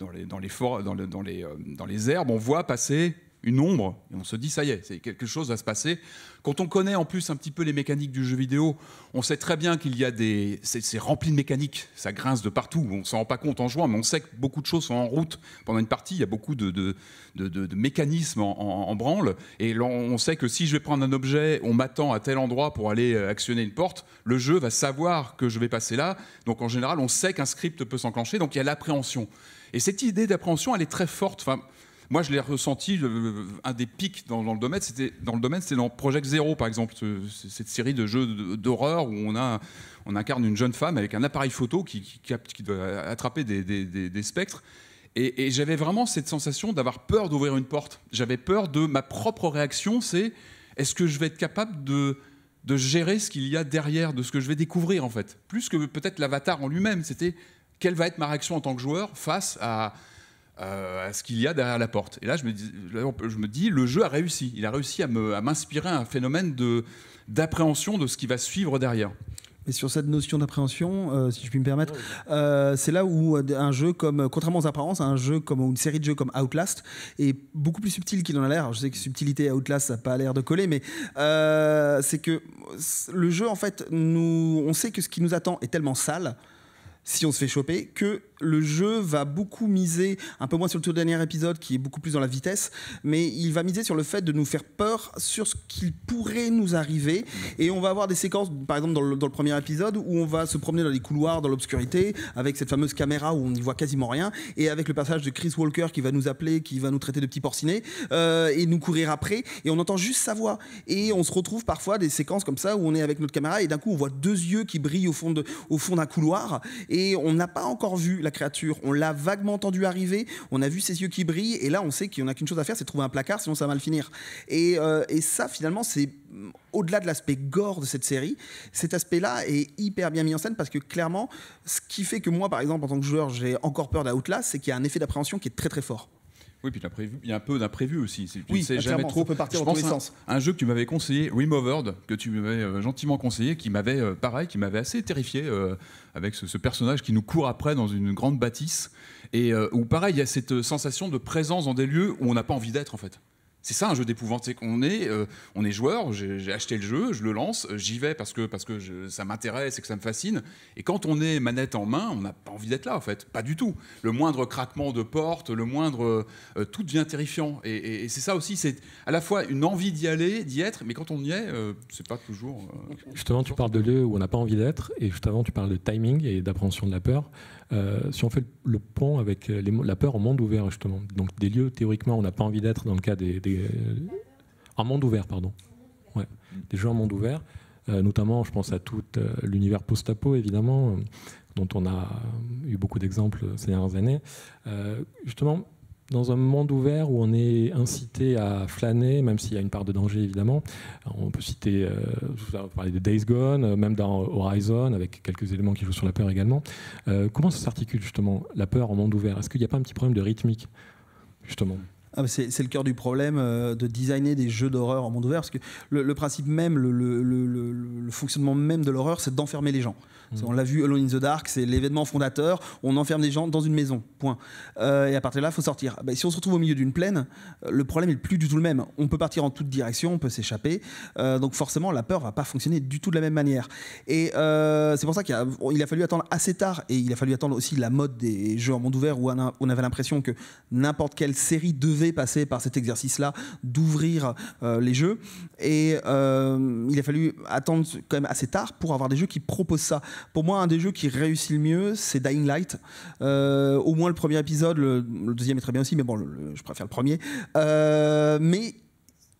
herbes, on voit passer une ombre, et on se dit ça y est, quelque chose va se passer. Quand on connaît en plus un petit peu les mécaniques du jeu vidéo, on sait très bien qu'il y a des... C'est rempli de mécaniques, ça grince de partout, on s'en rend pas compte en jouant, mais on sait que beaucoup de choses sont en route pendant une partie, il y a beaucoup de, de, mécanismes en, branle, et on sait que si je vais prendre un objet, on m'attend à tel endroit pour aller euh, actionner une porte, le jeu va savoir que je vais passer là, donc en général on sait qu'un script peut s'enclencher, donc il y a l'appréhension. Et cette idée d'appréhension, elle est très forte. Moi, je l'ai ressenti, un des pics dans, le domaine, c'était dans le domaine, c'était dans Project Zero, par exemple, cette série de jeux d'horreur où on, a, on incarne une jeune femme avec un appareil photo qui, qui doit attraper des, spectres. Et, j'avais vraiment cette sensation d'avoir peur d'ouvrir une porte. J'avais peur de ma propre réaction, c'est est-ce que je vais être capable de, de gérer ce qu'il y a derrière, de ce que je vais découvrir en fait Plus que peut-être l'avatar en lui-même, c'était quelle va être ma réaction en tant que joueur face à, euh, à ce qu'il y a derrière la porte. Et là, je me, dis, je me dis, le jeu a réussi. Il a réussi à m'inspirer à un phénomène d'appréhension de, ce qui va suivre derrière. Et sur cette notion d'appréhension, euh, si je puis me permettre, euh, c'est là où un jeu comme, contrairement aux apparences, un jeu comme une série de jeux comme Outlast est beaucoup plus subtil qu'il en a l'air. Je sais que subtilité Outlast, ça n'a pas l'air de coller, mais c'est que le jeu, en fait, nous, on sait que ce qui nous attend est tellement sale si on se fait choper, que le jeu va beaucoup miser, un peu moins sur le tout dernier épisode qui est beaucoup plus dans la vitesse, mais il va miser sur le fait de nous faire peur sur ce qui pourrait nous arriver. Et on va avoir des séquences, par exemple dans le, premier épisode, où on va se promener dans les couloirs, dans l'obscurité, avec cette fameuse caméra où on n'y voit quasiment rien, et avec le passage de Chris Walker qui va nous appeler, qui va nous traiter de petits porcinés, euh, et nous courir après, et on entend juste sa voix. Et on se retrouve parfois des séquences comme ça où on est avec notre caméra, et d'un coup on voit deux yeux qui brillent au fond d'un couloir, et et on n'a pas encore vu la créature. On l'a vaguement entendu arriver, on a vu ses yeux qui brillent, et là on sait qu'il en a qu'une chose à faire, c'est trouver un placard, sinon ça va mal finir. Et, euh, et ça finalement c'est mm, au-delà de l'aspect gore de cette série, cet aspect-là est hyper bien mis en scène parce que clairement, ce qui fait que moi, par exemple, en tant que joueur, j'ai encore peur d'Outlast, c'est qu'il y a un effet d'appréhension qui est très très fort. Oui, puis il y a un peu d'imprévu aussi. Tu oui, ne sais bah, jamais trop. Ça peut partir dans sens. Un jeu que tu m'avais conseillé, Removered, que tu m'avais euh, gentiment conseillé, qui m'avait euh, pareil, qui m'avait assez terrifié euh, avec ce, ce, personnage qui nous court après dans une grande bâtisse et où pareil, il y a cette sensation de présence dans des lieux où on n'a pas envie d'être en fait. C'est ça un jeu d'épouvante, c'est qu'on est, euh, on, est joueur, j'ai acheté le jeu, je le lance, euh, j'y vais parce que, parce que ça m'intéresse et que ça me fascine. Et quand on est manette en main, on n'a pas envie d'être là en fait, pas du tout. Le moindre craquement de porte, le moindre... Euh, tout devient terrifiant. Et, c'est ça aussi, c'est à la fois une envie d'y aller, d'y être, mais quand on y est, c'est pas toujours... Justement, tu parles de lieu où on n'a pas envie d'être, et justement, tu parles de timing et d'appréhension de la peur. Euh, si on fait le pont avec euh, les, la peur au monde ouvert, justement, donc des lieux, théoriquement, on n'a pas envie d'être dans le cas des, des. Euh, en monde ouvert, pardon. Ouais. Des jeux en monde ouvert notamment je pense à tout l'univers post-apo évidemment, dont on a eu beaucoup d'exemples ces dernières années. justement, dans un monde ouvert où on est incité à flâner, même s'il y a une part de danger évidemment, on peut citer, euh, on peut parler de Days Gone, euh, même dans Horizon, avec quelques éléments qui jouent sur la peur également. Euh, comment ça s'articule justement la peur en monde ouvert Est-ce qu'il n'y a pas un petit problème de rythmique justement ah, c'est le cœur du problème de designer des jeux d'horreur en monde ouvert, parce que le, principe même, le, fonctionnement même de l'horreur, c'est d'enfermer les gens. Mm. On l'a vu, Alone in the Dark, c'est l'événement fondateur. On enferme des gens dans une maison, point. Euh, et à partir de là, il faut sortir. Bah, si on se retrouve au milieu d'une plaine, euh, le problème n'est plus du tout le même. On peut partir en toute direction, on peut s'échapper. Euh, donc forcément, la peur va pas fonctionner du tout de la même manière. Et c'est pour ça qu'il a, a, fallu attendre assez tard. Et il a fallu attendre aussi la mode des jeux en monde ouvert où on avait l'impression que n'importe quelle série devait passer par cet exercice-là d'ouvrir les jeux. Et il a fallu attendre quand même assez tard pour avoir des jeux qui proposent ça. Pour moi, un des jeux qui réussit le mieux, c'est Dying Light. Euh, au moins le premier épisode, le, deuxième est très bien aussi, mais bon, je préfère le premier. Euh, mais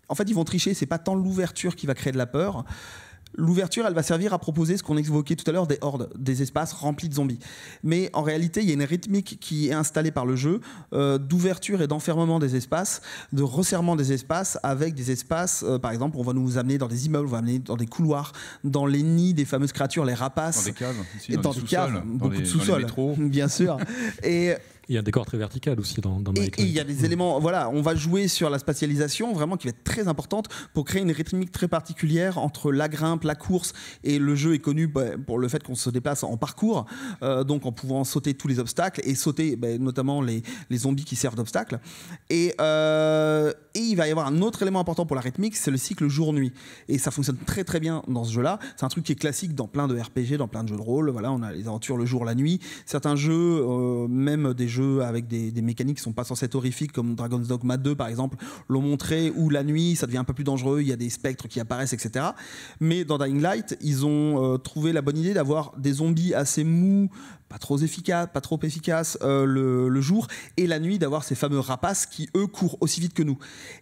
en fait, ils vont tricher. C'est pas tant l'ouverture qui va créer de la peur L'ouverture, elle va servir à proposer ce qu'on évoquait tout à l'heure, des hordes, des espaces remplis de zombies. Mais en réalité, il y a une rythmique qui est installée par le jeu euh, d'ouverture et d'enfermement des espaces, de resserrement des espaces avec des espaces, euh, par exemple, on va nous amener dans des immeubles, on va amener dans des couloirs, dans les nids des fameuses créatures, les rapaces. Dans des caves, dans, des, caves, beaucoup de sous-sols, bien sûr. et il y a un décor très vertical aussi dans, dans Et il y a des mm. éléments, voilà, on va jouer sur la spatialisation vraiment qui va être très importante pour créer une rythmique très particulière entre la grimpe, la course et le jeu est connu bah, pour le fait qu'on se déplace en parcours, euh, donc en pouvant sauter tous les obstacles et sauter bah, notamment les, les, zombies qui servent d'obstacles. Et, euh, et il va y avoir un autre élément important pour la rythmique, c'est le cycle jour-nuit. Et ça fonctionne très très bien dans ce jeu-là. C'est un truc qui est classique dans plein de RPG, dans plein de jeux de rôle. Voilà, on a les aventures le jour, la nuit. Certains jeux, euh, même des jeux avec des, mécaniques qui sont pas censées être horrifiques, comme Dragon's Dogma 2 par exemple, l'ont montré, où la nuit ça devient un peu plus dangereux, il y a des spectres qui apparaissent, etc. Mais dans Dying Light, ils ont euh, trouvé la bonne idée d'avoir des zombies assez mous, pas trop efficace, pas trop efficace euh, le, jour, et la nuit d'avoir ces fameux rapaces qui, eux, courent aussi vite que nous.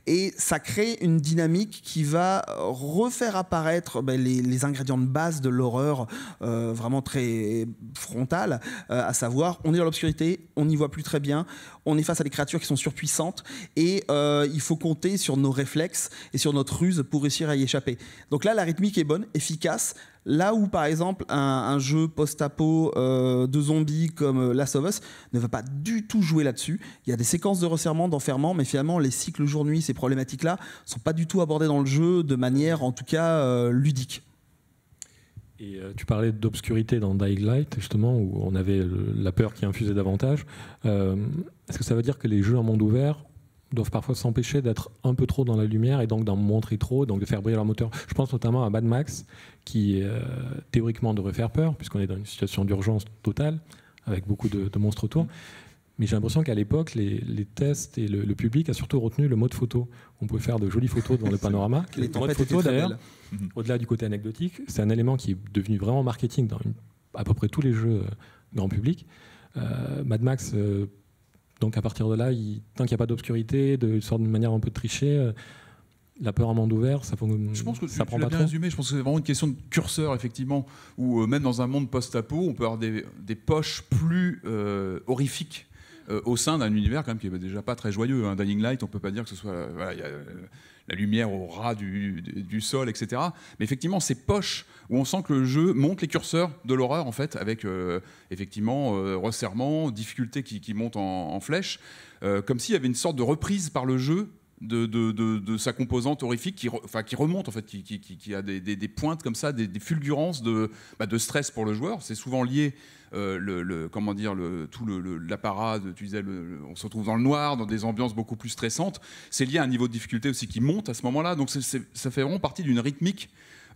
Et ça crée une dynamique qui va refaire apparaître ben, les, ingrédients de base de l'horreur euh, vraiment très frontale, euh, à savoir on est dans l'obscurité, on n'y voit plus très bien, on est face à des créatures qui sont surpuissantes, et il faut compter sur nos réflexes et sur notre ruse pour réussir à y échapper. Donc là, la rythmique est bonne, efficace. Là où, par exemple, un, jeu post-apo euh, de zombies comme euh, Last of Us ne va pas du tout jouer là-dessus. Il y a des séquences de resserrement, d'enfermement, mais finalement, les cycles jour-nuit, ces problématiques-là, ne sont pas du tout abordées dans le jeu de manière, en tout cas, euh, ludique. Et tu parlais d'obscurité dans Dying Light, justement, où on avait la peur qui infusait davantage. Est-ce que ça veut dire que les jeux en monde ouvert doivent parfois s'empêcher d'être un peu trop dans la lumière et donc d'en montrer trop, donc de faire briller leur moteur. Je pense notamment à Mad Max, qui euh, théoriquement devrait faire peur, puisqu'on est dans une situation d'urgence totale, avec beaucoup de, monstres autour. Mais j'ai l'impression qu'à l'époque, les, tests et le, public a surtout retenu le mode photo. On pouvait faire de jolies photos devant le panorama. les le mode photo, d'ailleurs, mhm. au-delà du côté anecdotique, c'est un élément qui est devenu vraiment marketing dans à peu près tous les jeux euh, grand public. Euh, Mad Max, donc à partir de là, tant qu'il n'y a pas d'obscurité, de, sorte d'une manière un peu trichée la peur à monde ouvert, ça, je pense que ça tu, prend pas bien résumé. Je pense que c'est vraiment une question de curseur, effectivement, où euh, même dans un monde post-apo, on peut avoir des, poches plus euh, horrifiques euh, au sein d'un univers quand même qui est déjà pas très joyeux. Hein. Dying Light, on peut pas dire que ce soit la lumière au ras du, sol, etc. Mais effectivement, ces poches où on sent que le jeu monte les curseurs de l'horreur, en fait, avec effectivement resserrement, difficulté qui, qui monte en, flèche, comme s'il y avait une sorte de reprise par le jeu de, sa composante horrifique qui, remonte, en fait, qui, a des, pointes comme ça, des, fulgurances bah, de, stress pour le joueur. C'est souvent lié, euh, le, comment dire, tout l'apparat, tu disais, on se retrouve dans le noir, dans des ambiances beaucoup plus stressantes. C'est lié à un niveau de difficulté aussi qui monte à ce moment-là. Donc ça fait vraiment partie d'une rythmique.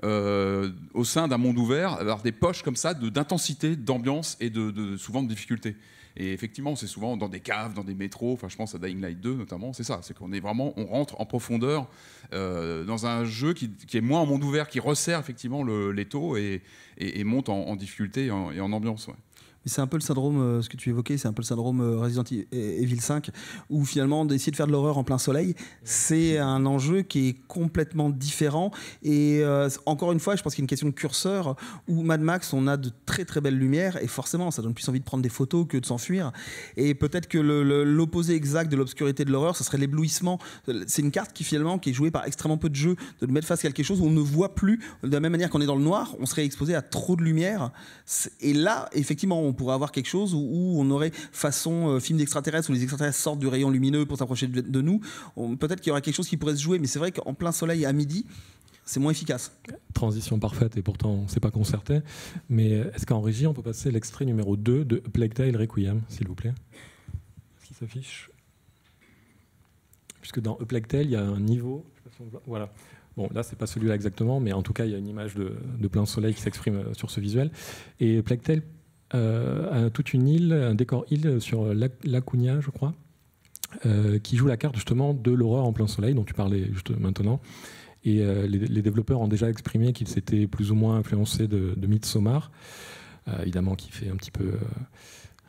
Euh, au sein d'un monde ouvert, avoir des poches comme ça d'intensité, d'ambiance et de, souvent de difficulté. Et effectivement, c'est souvent dans des caves, dans des métros, enfin je pense à Dying Light 2 notamment, c'est ça, c'est qu'on est vraiment, on rentre en profondeur euh, dans un jeu qui, est moins en monde ouvert, qui resserre effectivement le, les taux et, monte en, difficulté et en, ambiance c'est un peu le syndrome, euh, ce que tu évoquais, c'est un peu le syndrome euh, Resident e-, e-, Evil 5, où finalement, d'essayer de faire de l'horreur en plein soleil, c'est un enjeu qui est complètement différent. Et euh, encore une fois, je pense qu'il y a une question de curseur, où Mad Max, on a de très très belles lumières, et forcément, ça donne plus envie de prendre des photos que de s'enfuir. Et peut-être que l'opposé exact de l'obscurité de l'horreur, ça serait l'éblouissement. C'est une carte qui finalement qui est jouée par extrêmement peu de jeux, de mettre face à quelque chose où on ne voit plus. De la même manière qu'on est dans le noir, on serait exposé à trop de lumière. Et là, effectivement, on on pourrait avoir quelque chose où, on aurait façon euh, film d'extraterrestres où les extraterrestres sortent du rayon lumineux pour s'approcher de, nous. Peut-être qu'il y aurait quelque chose qui pourrait se jouer, mais c'est vrai qu'en plein soleil à midi, c'est moins efficace. Transition parfaite et pourtant on ne s'est pas concerté. Mais euh, est-ce qu'en régie, on peut passer l'extrait numéro 2 de Plague Tale Requiem, s'il vous plaît Est-ce Qui s'affiche Puisque dans A Plague il y a un niveau. Voilà. Bon, là, c'est pas celui-là exactement, mais en tout cas, il y a une image de, plein soleil qui s'exprime euh, sur ce visuel. Et Plague Tale euh, toute une île, un décor île sur euh, Lacuna je crois, euh, qui joue la carte justement de l'horreur en plein soleil dont tu parlais juste maintenant. Et les, développeurs ont déjà exprimé qu'ils s'étaient plus ou moins influencés de, de Midsommar, évidemment qui fait un petit peu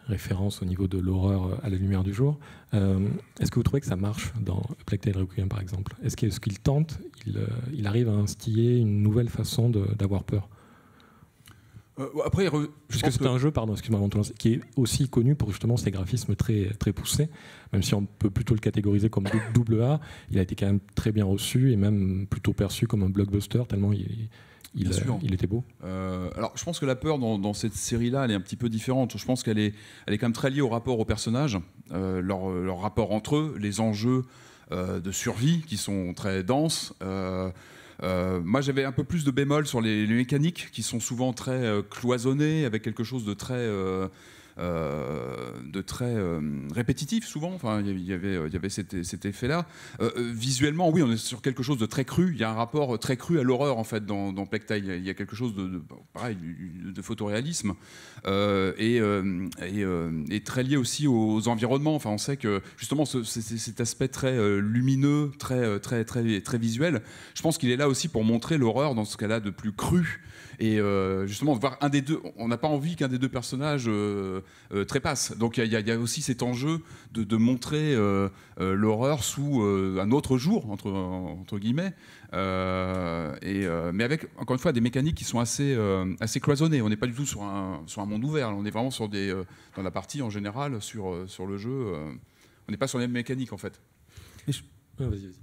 référence au niveau de l'horreur à la lumière du jour. Est-ce que vous trouvez que ça marche dans Plague Tale Requiem, par exemple Est-ce qu'il tente, il, il, arrive à instiller une nouvelle façon d'avoir peur euh, après, c'est un jeu, pardon, excuse-moi, qui est aussi connu pour justement ses graphismes très, très poussés, même si on peut plutôt le catégoriser comme double A. Il a été quand même très bien reçu et même plutôt perçu comme un blockbuster, tellement il, était beau. Euh, alors, je pense que la peur dans, cette série-là, elle est un petit peu différente. Je pense qu'elle est, elle est quand même très liée au rapport aux personnages, euh, leur, leur, rapport entre eux, les enjeux de survie qui sont très denses. Euh, moi, j'avais un peu plus de bémol sur les, mécaniques qui sont souvent très euh, cloisonnées, avec quelque chose de très euh, euh, de très euh, répétitif souvent. Enfin, il y avait cet, effet-là. Euh, visuellement, oui, on est sur quelque chose de très cru. Il y a un rapport très cru à l'horreur en fait dans, dans Il y, a quelque chose de, pareil, de photoréalisme et, très lié aussi aux environnements. Enfin, on sait que justement cet aspect très lumineux, très très très très visuel. Je pense qu'il est là aussi pour montrer l'horreur dans ce cas là de plus cru et euh, justement, voir un des deux, on n'a pas envie qu'un des deux personnages euh, euh, trépasse. Donc il y, a aussi cet enjeu de, montrer l'horreur sous un autre jour, entre, entre guillemets. et, mais avec, encore une fois, des mécaniques qui sont assez, assez cloisonnées. On n'est pas du tout sur un, sur un monde ouvert. On est vraiment sur des, dans la partie en général, sur, sur le jeu. on n'est pas sur les mêmes mécaniques, en fait.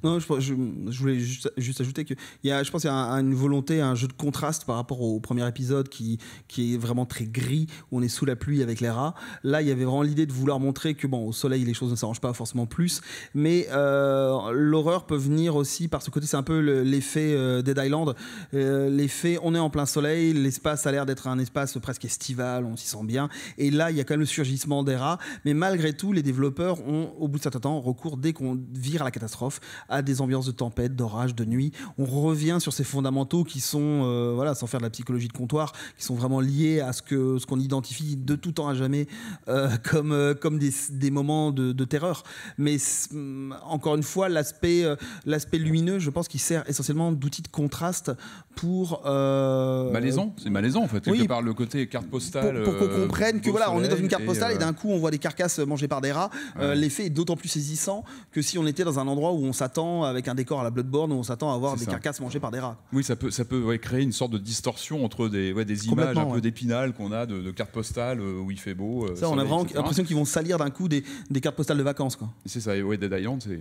Non, je, je, voulais juste, ajouter que y a, je pense qu'il y a une volonté, un jeu de contraste par rapport au, premier épisode qui, qui est vraiment très gris, où on est sous la pluie avec les rats. Là, il y avait vraiment l'idée de vouloir montrer que bon, au soleil, les choses ne s'arrangent pas forcément plus, mais euh, l'horreur peut venir aussi par ce côté, c'est un peu l'effet euh, Dead Island, euh, l'effet on est en plein soleil, l'espace a l'air d'être un espace presque estival, on s'y sent bien, et là, il y a quand même le surgissement des rats, mais malgré tout, les développeurs ont, au bout de certains temps, recours dès qu'on vire à la catastrophe à des ambiances de tempête, d'orage, de nuit. On revient sur ces fondamentaux qui sont, euh, voilà, sans faire de la psychologie de comptoir, qui sont vraiment liés à ce que ce qu'on identifie de tout temps à jamais euh, comme euh, comme des, moments de, terreur. Mais mm, encore une fois, l'aspect l'aspect lumineux, je pense qu'il sert essentiellement d'outil de contraste pour malaisant, c'est malaisant en fait. Oui, par le côté carte postale. Pour, qu'on comprenne que voilà, on est dans une carte postale et, d'un coup on voit des carcasses mangées par des rats. L'effet est d'autant plus saisissant que si on était dans un endroit où on s'attend, avec un décor à la Bloodborne, où on s'attend à voir des carcasses mangées par des rats. Oui, ça peut, créer une sorte de distorsion entre des, images un peu d'épinal qu'on a, de, cartes postales euh, où il fait beau. Euh, ça, on a vraiment l'impression qu'ils vont salir d'un coup des, cartes postales de vacances. C'est ça, et Dead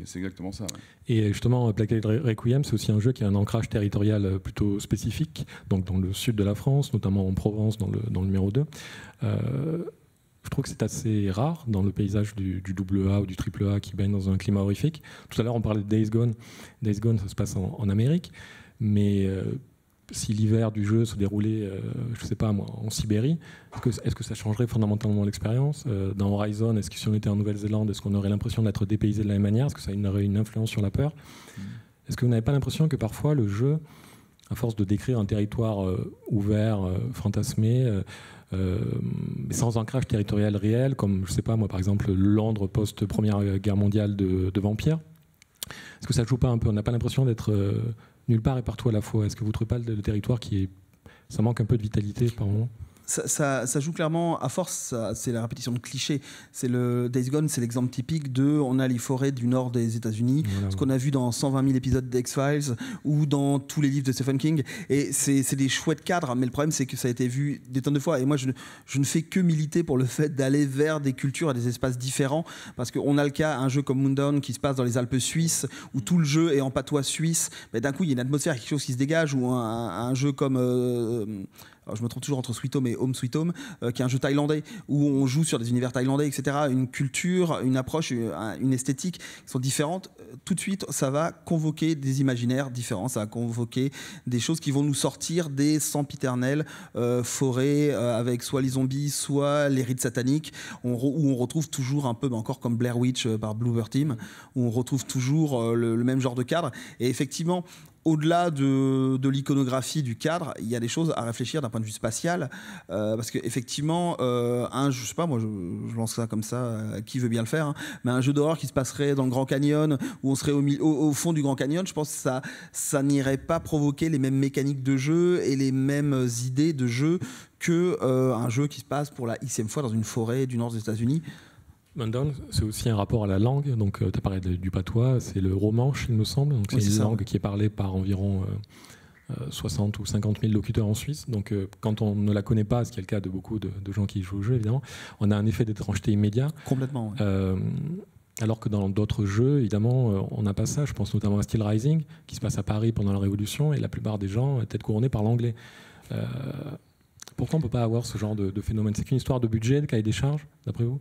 c'est exactement ça. Et justement, euh, Black Requiem, c'est aussi un jeu qui a un ancrage territorial plutôt spécifique, donc dans le sud de la France, notamment en Provence, dans le, numéro 2. Euh, trouve que c'est assez rare dans le paysage du, du double A ou du triple A qui baigne dans un climat horrifique. Tout à l'heure, on parlait de Days Gone. Days Gone, ça se passe en, Amérique. Mais euh, si l'hiver du jeu se déroulait, euh, je ne sais pas moi, en Sibérie, est-ce que, ça changerait fondamentalement l'expérience euh, Dans Horizon, est-ce que si on était en Nouvelle-Zélande, est-ce qu'on aurait l'impression d'être dépaysé de la même manière Est-ce que ça aurait une influence sur la peur mm. Est-ce que vous n'avez pas l'impression que parfois le jeu, à force de décrire un territoire ouvert, fantasmé, euh, sans ancrage territorial réel, comme, je sais pas moi, par exemple, Londres post-première guerre mondiale de, de vampires. Est-ce que ça joue pas un peu On n'a pas l'impression d'être euh, nulle part et partout à la fois. Est-ce que vous ne trouvez pas le, territoire qui est. Ça manque un peu de vitalité par moment ça, joue clairement à force. C'est la répétition de clichés. C'est le Days Gone, c'est l'exemple typique de on a les forêts du nord des États-Unis, ce qu'on a vu dans 120 000 épisodes d'X Files ou dans tous les livres de Stephen King. Et c'est des chouettes cadres, mais le problème c'est que ça a été vu des tonnes de fois. Et moi, je, ne fais que militer pour le fait d'aller vers des cultures et des espaces différents, parce qu'on a le cas un jeu comme Moondown qui se passe dans les Alpes suisses où tout le jeu est en patois suisse. Mais d'un coup, il y a une atmosphère, quelque chose qui se dégage, ou un, jeu comme euh, je me trompe toujours entre Sweet Home et Home Sweet Home, euh, qui est un jeu thaïlandais où on joue sur des univers thaïlandais, etc. Une culture, une approche, euh, une esthétique qui sont différentes. Euh, tout de suite, ça va convoquer des imaginaires différents, ça va convoquer des choses qui vont nous sortir des sempiternelles forêts avec soit les zombies, soit les rites sataniques, où on retrouve toujours un peu, bah, encore comme Blair Witch par Bloober Team, où on retrouve toujours le même genre de cadre. Et effectivement, au-delà de, l'iconographie du cadre, il y a des choses à réfléchir d'un point de vue spatial, euh, parce qu'effectivement, euh, un, je sais pas, moi je, lance ça comme ça, euh, qui veut bien le faire, hein, mais un jeu d'horreur qui se passerait dans le Grand Canyon, où on serait au, fond du Grand Canyon, je pense que ça, ça n'irait pas provoquer les mêmes mécaniques de jeu et les mêmes idées de jeu que euh, un jeu qui se passe pour la xème fois dans une forêt du nord des États-Unis c'est aussi un rapport à la langue. Donc, euh, tu as parlé du patois, c'est le romanche, il me semble. Donc, c'est une langue qui est parlée par environ 60 euh, euh, ou 50 000 locuteurs en Suisse. Donc, quand on ne la connaît pas, ce qui est le cas de beaucoup de, gens qui jouent au jeu, évidemment, on a un effet d'étrangeté immédiat. Complètement. alors que dans d'autres jeux, évidemment, on n'a pas ça. Je pense notamment à Steel Rising, qui se passe à Paris pendant la Révolution, et la plupart des gens étaient couronnés par l'anglais. pourquoi on ne peut pas avoir ce genre de, de phénomène C'est qu'une histoire de budget, de cahier des charges, d'après vous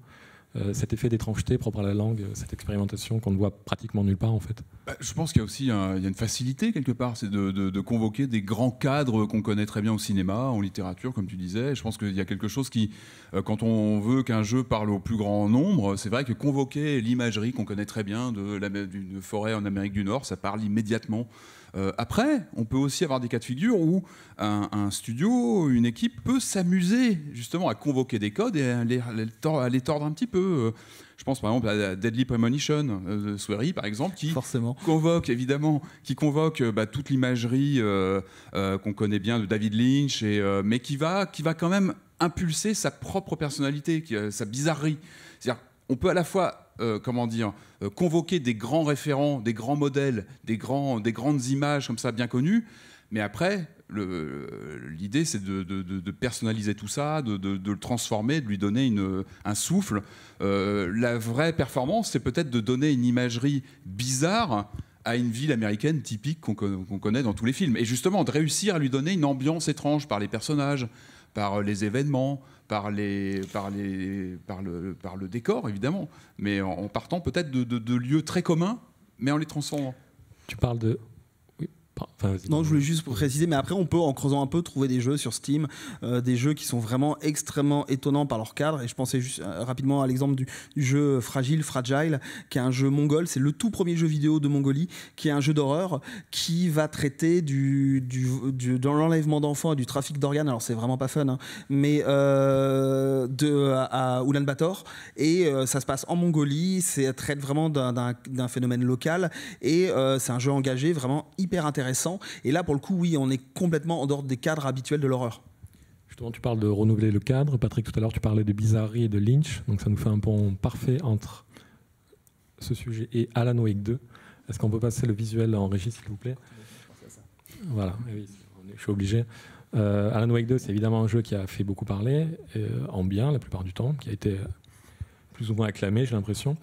euh, cet effet d'étrangeté propre à la langue, euh, cette expérimentation qu'on ne voit pratiquement nulle part en fait bah, Je pense qu'il y a aussi une facilité quelque part, c'est de, de, convoquer des grands cadres qu'on connaît très bien au cinéma, en littérature, comme tu disais. Je pense qu'il y a quelque chose qui, euh, quand on veut qu'un jeu parle au plus grand nombre, c'est vrai que convoquer l'imagerie qu'on connaît très bien d'une forêt en Amérique du Nord, ça parle immédiatement euh, après, on peut aussi avoir des cas de figure où un, studio, une équipe peut s'amuser justement à convoquer des codes et à les, à tordre, un petit peu. Euh, je pense par exemple à Deadly Premonition, euh, de par exemple, qui convoque évidemment, qui convoque bah, toute l'imagerie qu'on connaît bien de David Lynch, et, mais qui va, qui va quand même impulser sa propre personnalité, sa bizarrerie on peut à la fois euh, comment dire, euh, convoquer des grands référents, des grands modèles, des, grands, des grandes images comme ça bien connues, mais après, l'idée c'est de, personnaliser tout ça, de, le transformer, de lui donner un souffle. Euh, la vraie performance, c'est peut-être de donner une imagerie bizarre à une ville américaine typique qu'on connaît dans tous les films. Et justement, de réussir à lui donner une ambiance étrange par les personnages, par les événements, par, les, par, par, le, par le décor, évidemment, mais en, partant peut-être de, de lieux très communs, mais en les transformant. Tu parles de non, je voulais juste préciser, mais après, on peut, en creusant un peu, trouver des jeux sur Steam, euh, des jeux qui sont vraiment extrêmement étonnants par leur cadre. Et je pensais juste euh, rapidement à l'exemple du, jeu Fragile, Fragile, qui est un jeu mongol. C'est le tout premier jeu vidéo de Mongolie, qui est un jeu d'horreur qui va traiter du, de l'enlèvement d'enfants et du trafic d'organes. Alors, c'est vraiment pas fun, hein. mais euh, à, oulan Ulaanbaatar. Et ça se passe en Mongolie. C'est traite vraiment d'un phénomène local. Et c'est un jeu engagé vraiment hyper intéressant et là, pour le coup, oui, on est complètement en dehors des cadres habituels de l'horreur. Justement, tu parles de renouveler le cadre. Patrick, tout à l'heure, tu parlais de Bizarrerie et de Lynch. Donc, ça nous fait un pont parfait entre ce sujet et Alan Wake 2. Est-ce qu'on peut passer le visuel en régie, s'il vous plaît Voilà, eh je suis obligé. Euh, Alan Wake 2, c'est évidemment un jeu qui a fait beaucoup parler, euh, en bien la plupart du temps, qui a été plus ou moins acclamé, j'ai l'impression.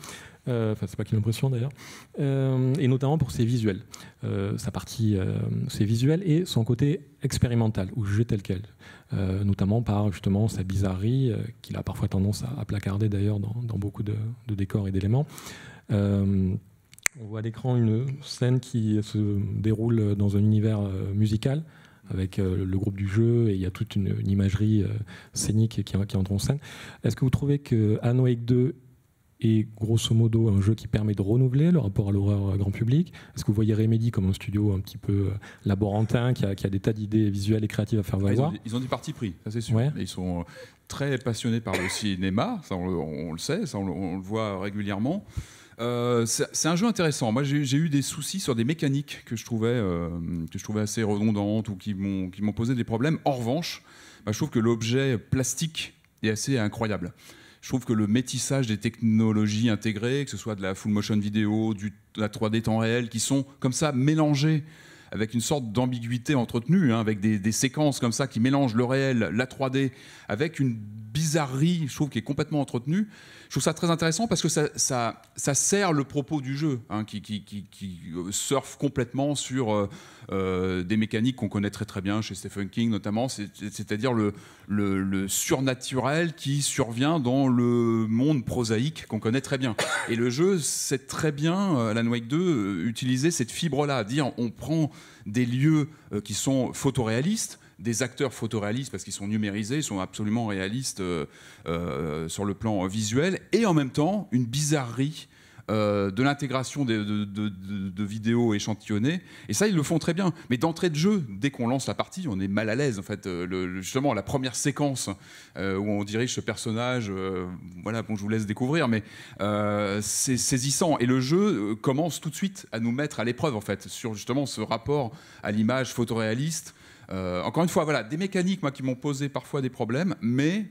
Euh, enfin, c'est pas qu'une impression d'ailleurs. Euh, et notamment pour ses visuels, euh, sa partie, ses visuels et son côté expérimental ou jugé tel quel, notamment par justement sa bizarrerie qu'il a parfois tendance à, placarder d'ailleurs dans, beaucoup de, décors et d'éléments. On voit à l'écran une scène qui se déroule dans un univers musical avec le groupe du jeu et il y a toute une, imagerie scénique qui, qui, entre en scène. Est-ce que vous trouvez que Anoek 2 et grosso modo un jeu qui permet de renouveler le rapport à l'horreur grand public Est-ce que vous voyez Remedy comme un studio un petit peu euh, laborantin qui a, des tas d'idées visuelles et créatives à faire valoir ils, ont, des parti pris, ça c'est sûr. Ils sont euh, très passionnés par le cinéma, ça on le, sait, on le, voit régulièrement. Euh, c'est un jeu intéressant. Moi, j'ai eu des soucis sur des mécaniques que je trouvais, que je trouvais assez redondantes ou qui m'ont posé des problèmes. En revanche, bah, je trouve que l'objet plastique est assez incroyable. Je trouve que le métissage des technologies intégrées, que ce soit de la full motion vidéo, du, de la 3D temps réel, qui sont comme ça mélangées avec une sorte d'ambiguïté entretenue, hein, avec des, séquences comme ça qui mélangent le réel, la 3D, avec une bizarrerie, je trouve, qui est complètement entretenue. Je trouve ça très intéressant parce que ça, ça, sert le propos du jeu, hein, qui, qui, qui, qui euh, surfe complètement sur... Euh, euh, des mécaniques qu'on connaît très très bien chez Stephen King notamment, c'est-à-dire le, surnaturel qui survient dans le monde prosaïque qu'on connaît très bien. Et le jeu sait très bien, La euh, Alan Wake 2, euh, utiliser cette fibre-là, dire on prend des lieux qui sont photoréalistes, des acteurs photoréalistes parce qu'ils sont numérisés, ils sont absolument réalistes sur le plan visuel, et en même temps une bizarrerie euh, de l'intégration de, vidéos échantillonnées. Et ça, ils le font très bien. Mais d'entrée de jeu, dès qu'on lance la partie, on est mal à l'aise. En fait, euh, le, justement, la première séquence euh, où on dirige ce personnage, voilà, bon, je vous laisse découvrir, mais c'est saisissant. Et le jeu commence tout de suite à nous mettre à l'épreuve, en fait, sur justement ce rapport à l'image photoréaliste. encore une fois, voilà, des mécaniques, qui m'ont posé parfois des problèmes, mais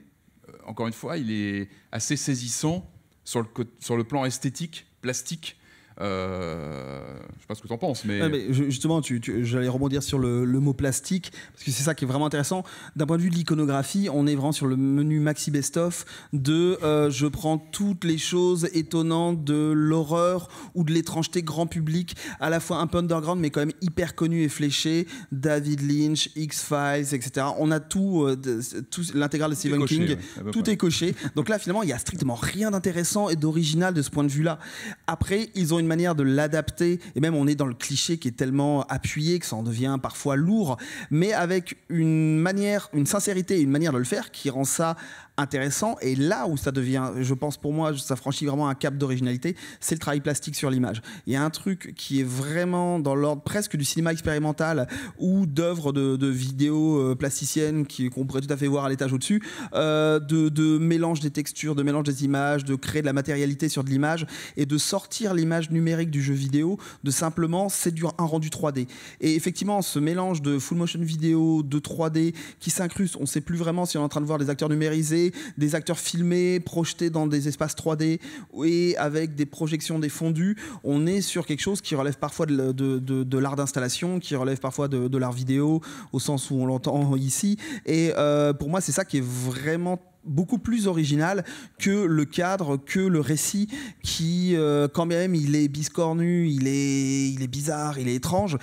encore une fois, il est assez saisissant sur le, sur le plan esthétique, plastique, je euh, je sais pas ce que tu en penses, mais... mais justement, tu, j'allais rebondir sur le, mot plastique, parce que c'est ça qui est vraiment intéressant. D'un point de vue de l'iconographie, on est vraiment sur le menu maxi best-of de euh, je prends toutes les choses étonnantes de l'horreur ou de l'étrangeté grand public, à la fois un peu underground, mais quand même hyper connu et fléché. David Lynch, X-Files, etc. On a tout, l'intégral euh, l'intégrale de Stephen King, tout est coché. Donc là, finalement, il n'y a strictement rien d'intéressant et d'original de ce point de vue-là. Après, ils ont une manière de l'adapter, et même on est dans le cliché qui est tellement appuyé que ça en devient parfois lourd, mais avec une manière, une sincérité et une manière de le faire qui rend ça intéressant. Et là où ça devient, je pense pour moi, ça franchit vraiment un cap d'originalité, c'est le travail plastique sur l'image. Il y a un truc qui est vraiment dans l'ordre presque du cinéma expérimental ou d'œuvres de, vidéos euh, plasticiennes qu'on pourrait tout à fait voir à l'étage au-dessus, euh, de, de, mélange des textures, de mélange des images, de créer de la matérialité sur de l'image et de sortir l'image numérique du jeu vidéo de simplement séduire un rendu 3D. Et effectivement, ce mélange de full motion vidéo, de 3D qui s'incruste, on ne sait plus vraiment si on est en train de voir des acteurs numérisés des acteurs filmés, projetés dans des espaces 3D et avec des projections des fondus. On est sur quelque chose qui relève parfois de, l'art d'installation, qui relève parfois de, l'art vidéo, au sens où on l'entend ici. Et euh, pour moi, c'est ça qui est vraiment beaucoup plus original que le cadre, que le récit qui, euh, quand même, il est biscornu, il est, il est bizarre, il est étrange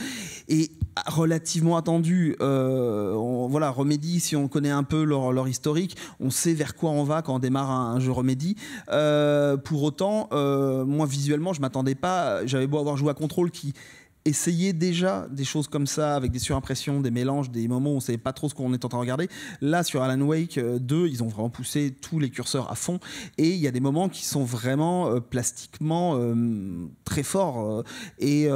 et relativement attendu. Euh, voilà, Remedy, si on connaît un peu leur, leur, historique, on sait vers quoi on va quand on démarre un, jeu Remedy. Euh, pour autant, moi visuellement, je m'attendais pas. J'avais beau avoir joué à Control qui essayer déjà des choses comme ça, avec des surimpressions, des mélanges, des moments où on ne savait pas trop ce qu'on était en train de regarder. Là, sur Alan Wake 2, euh, ils ont vraiment poussé tous les curseurs à fond, et il y a des moments qui sont vraiment euh, plastiquement euh, très forts. et,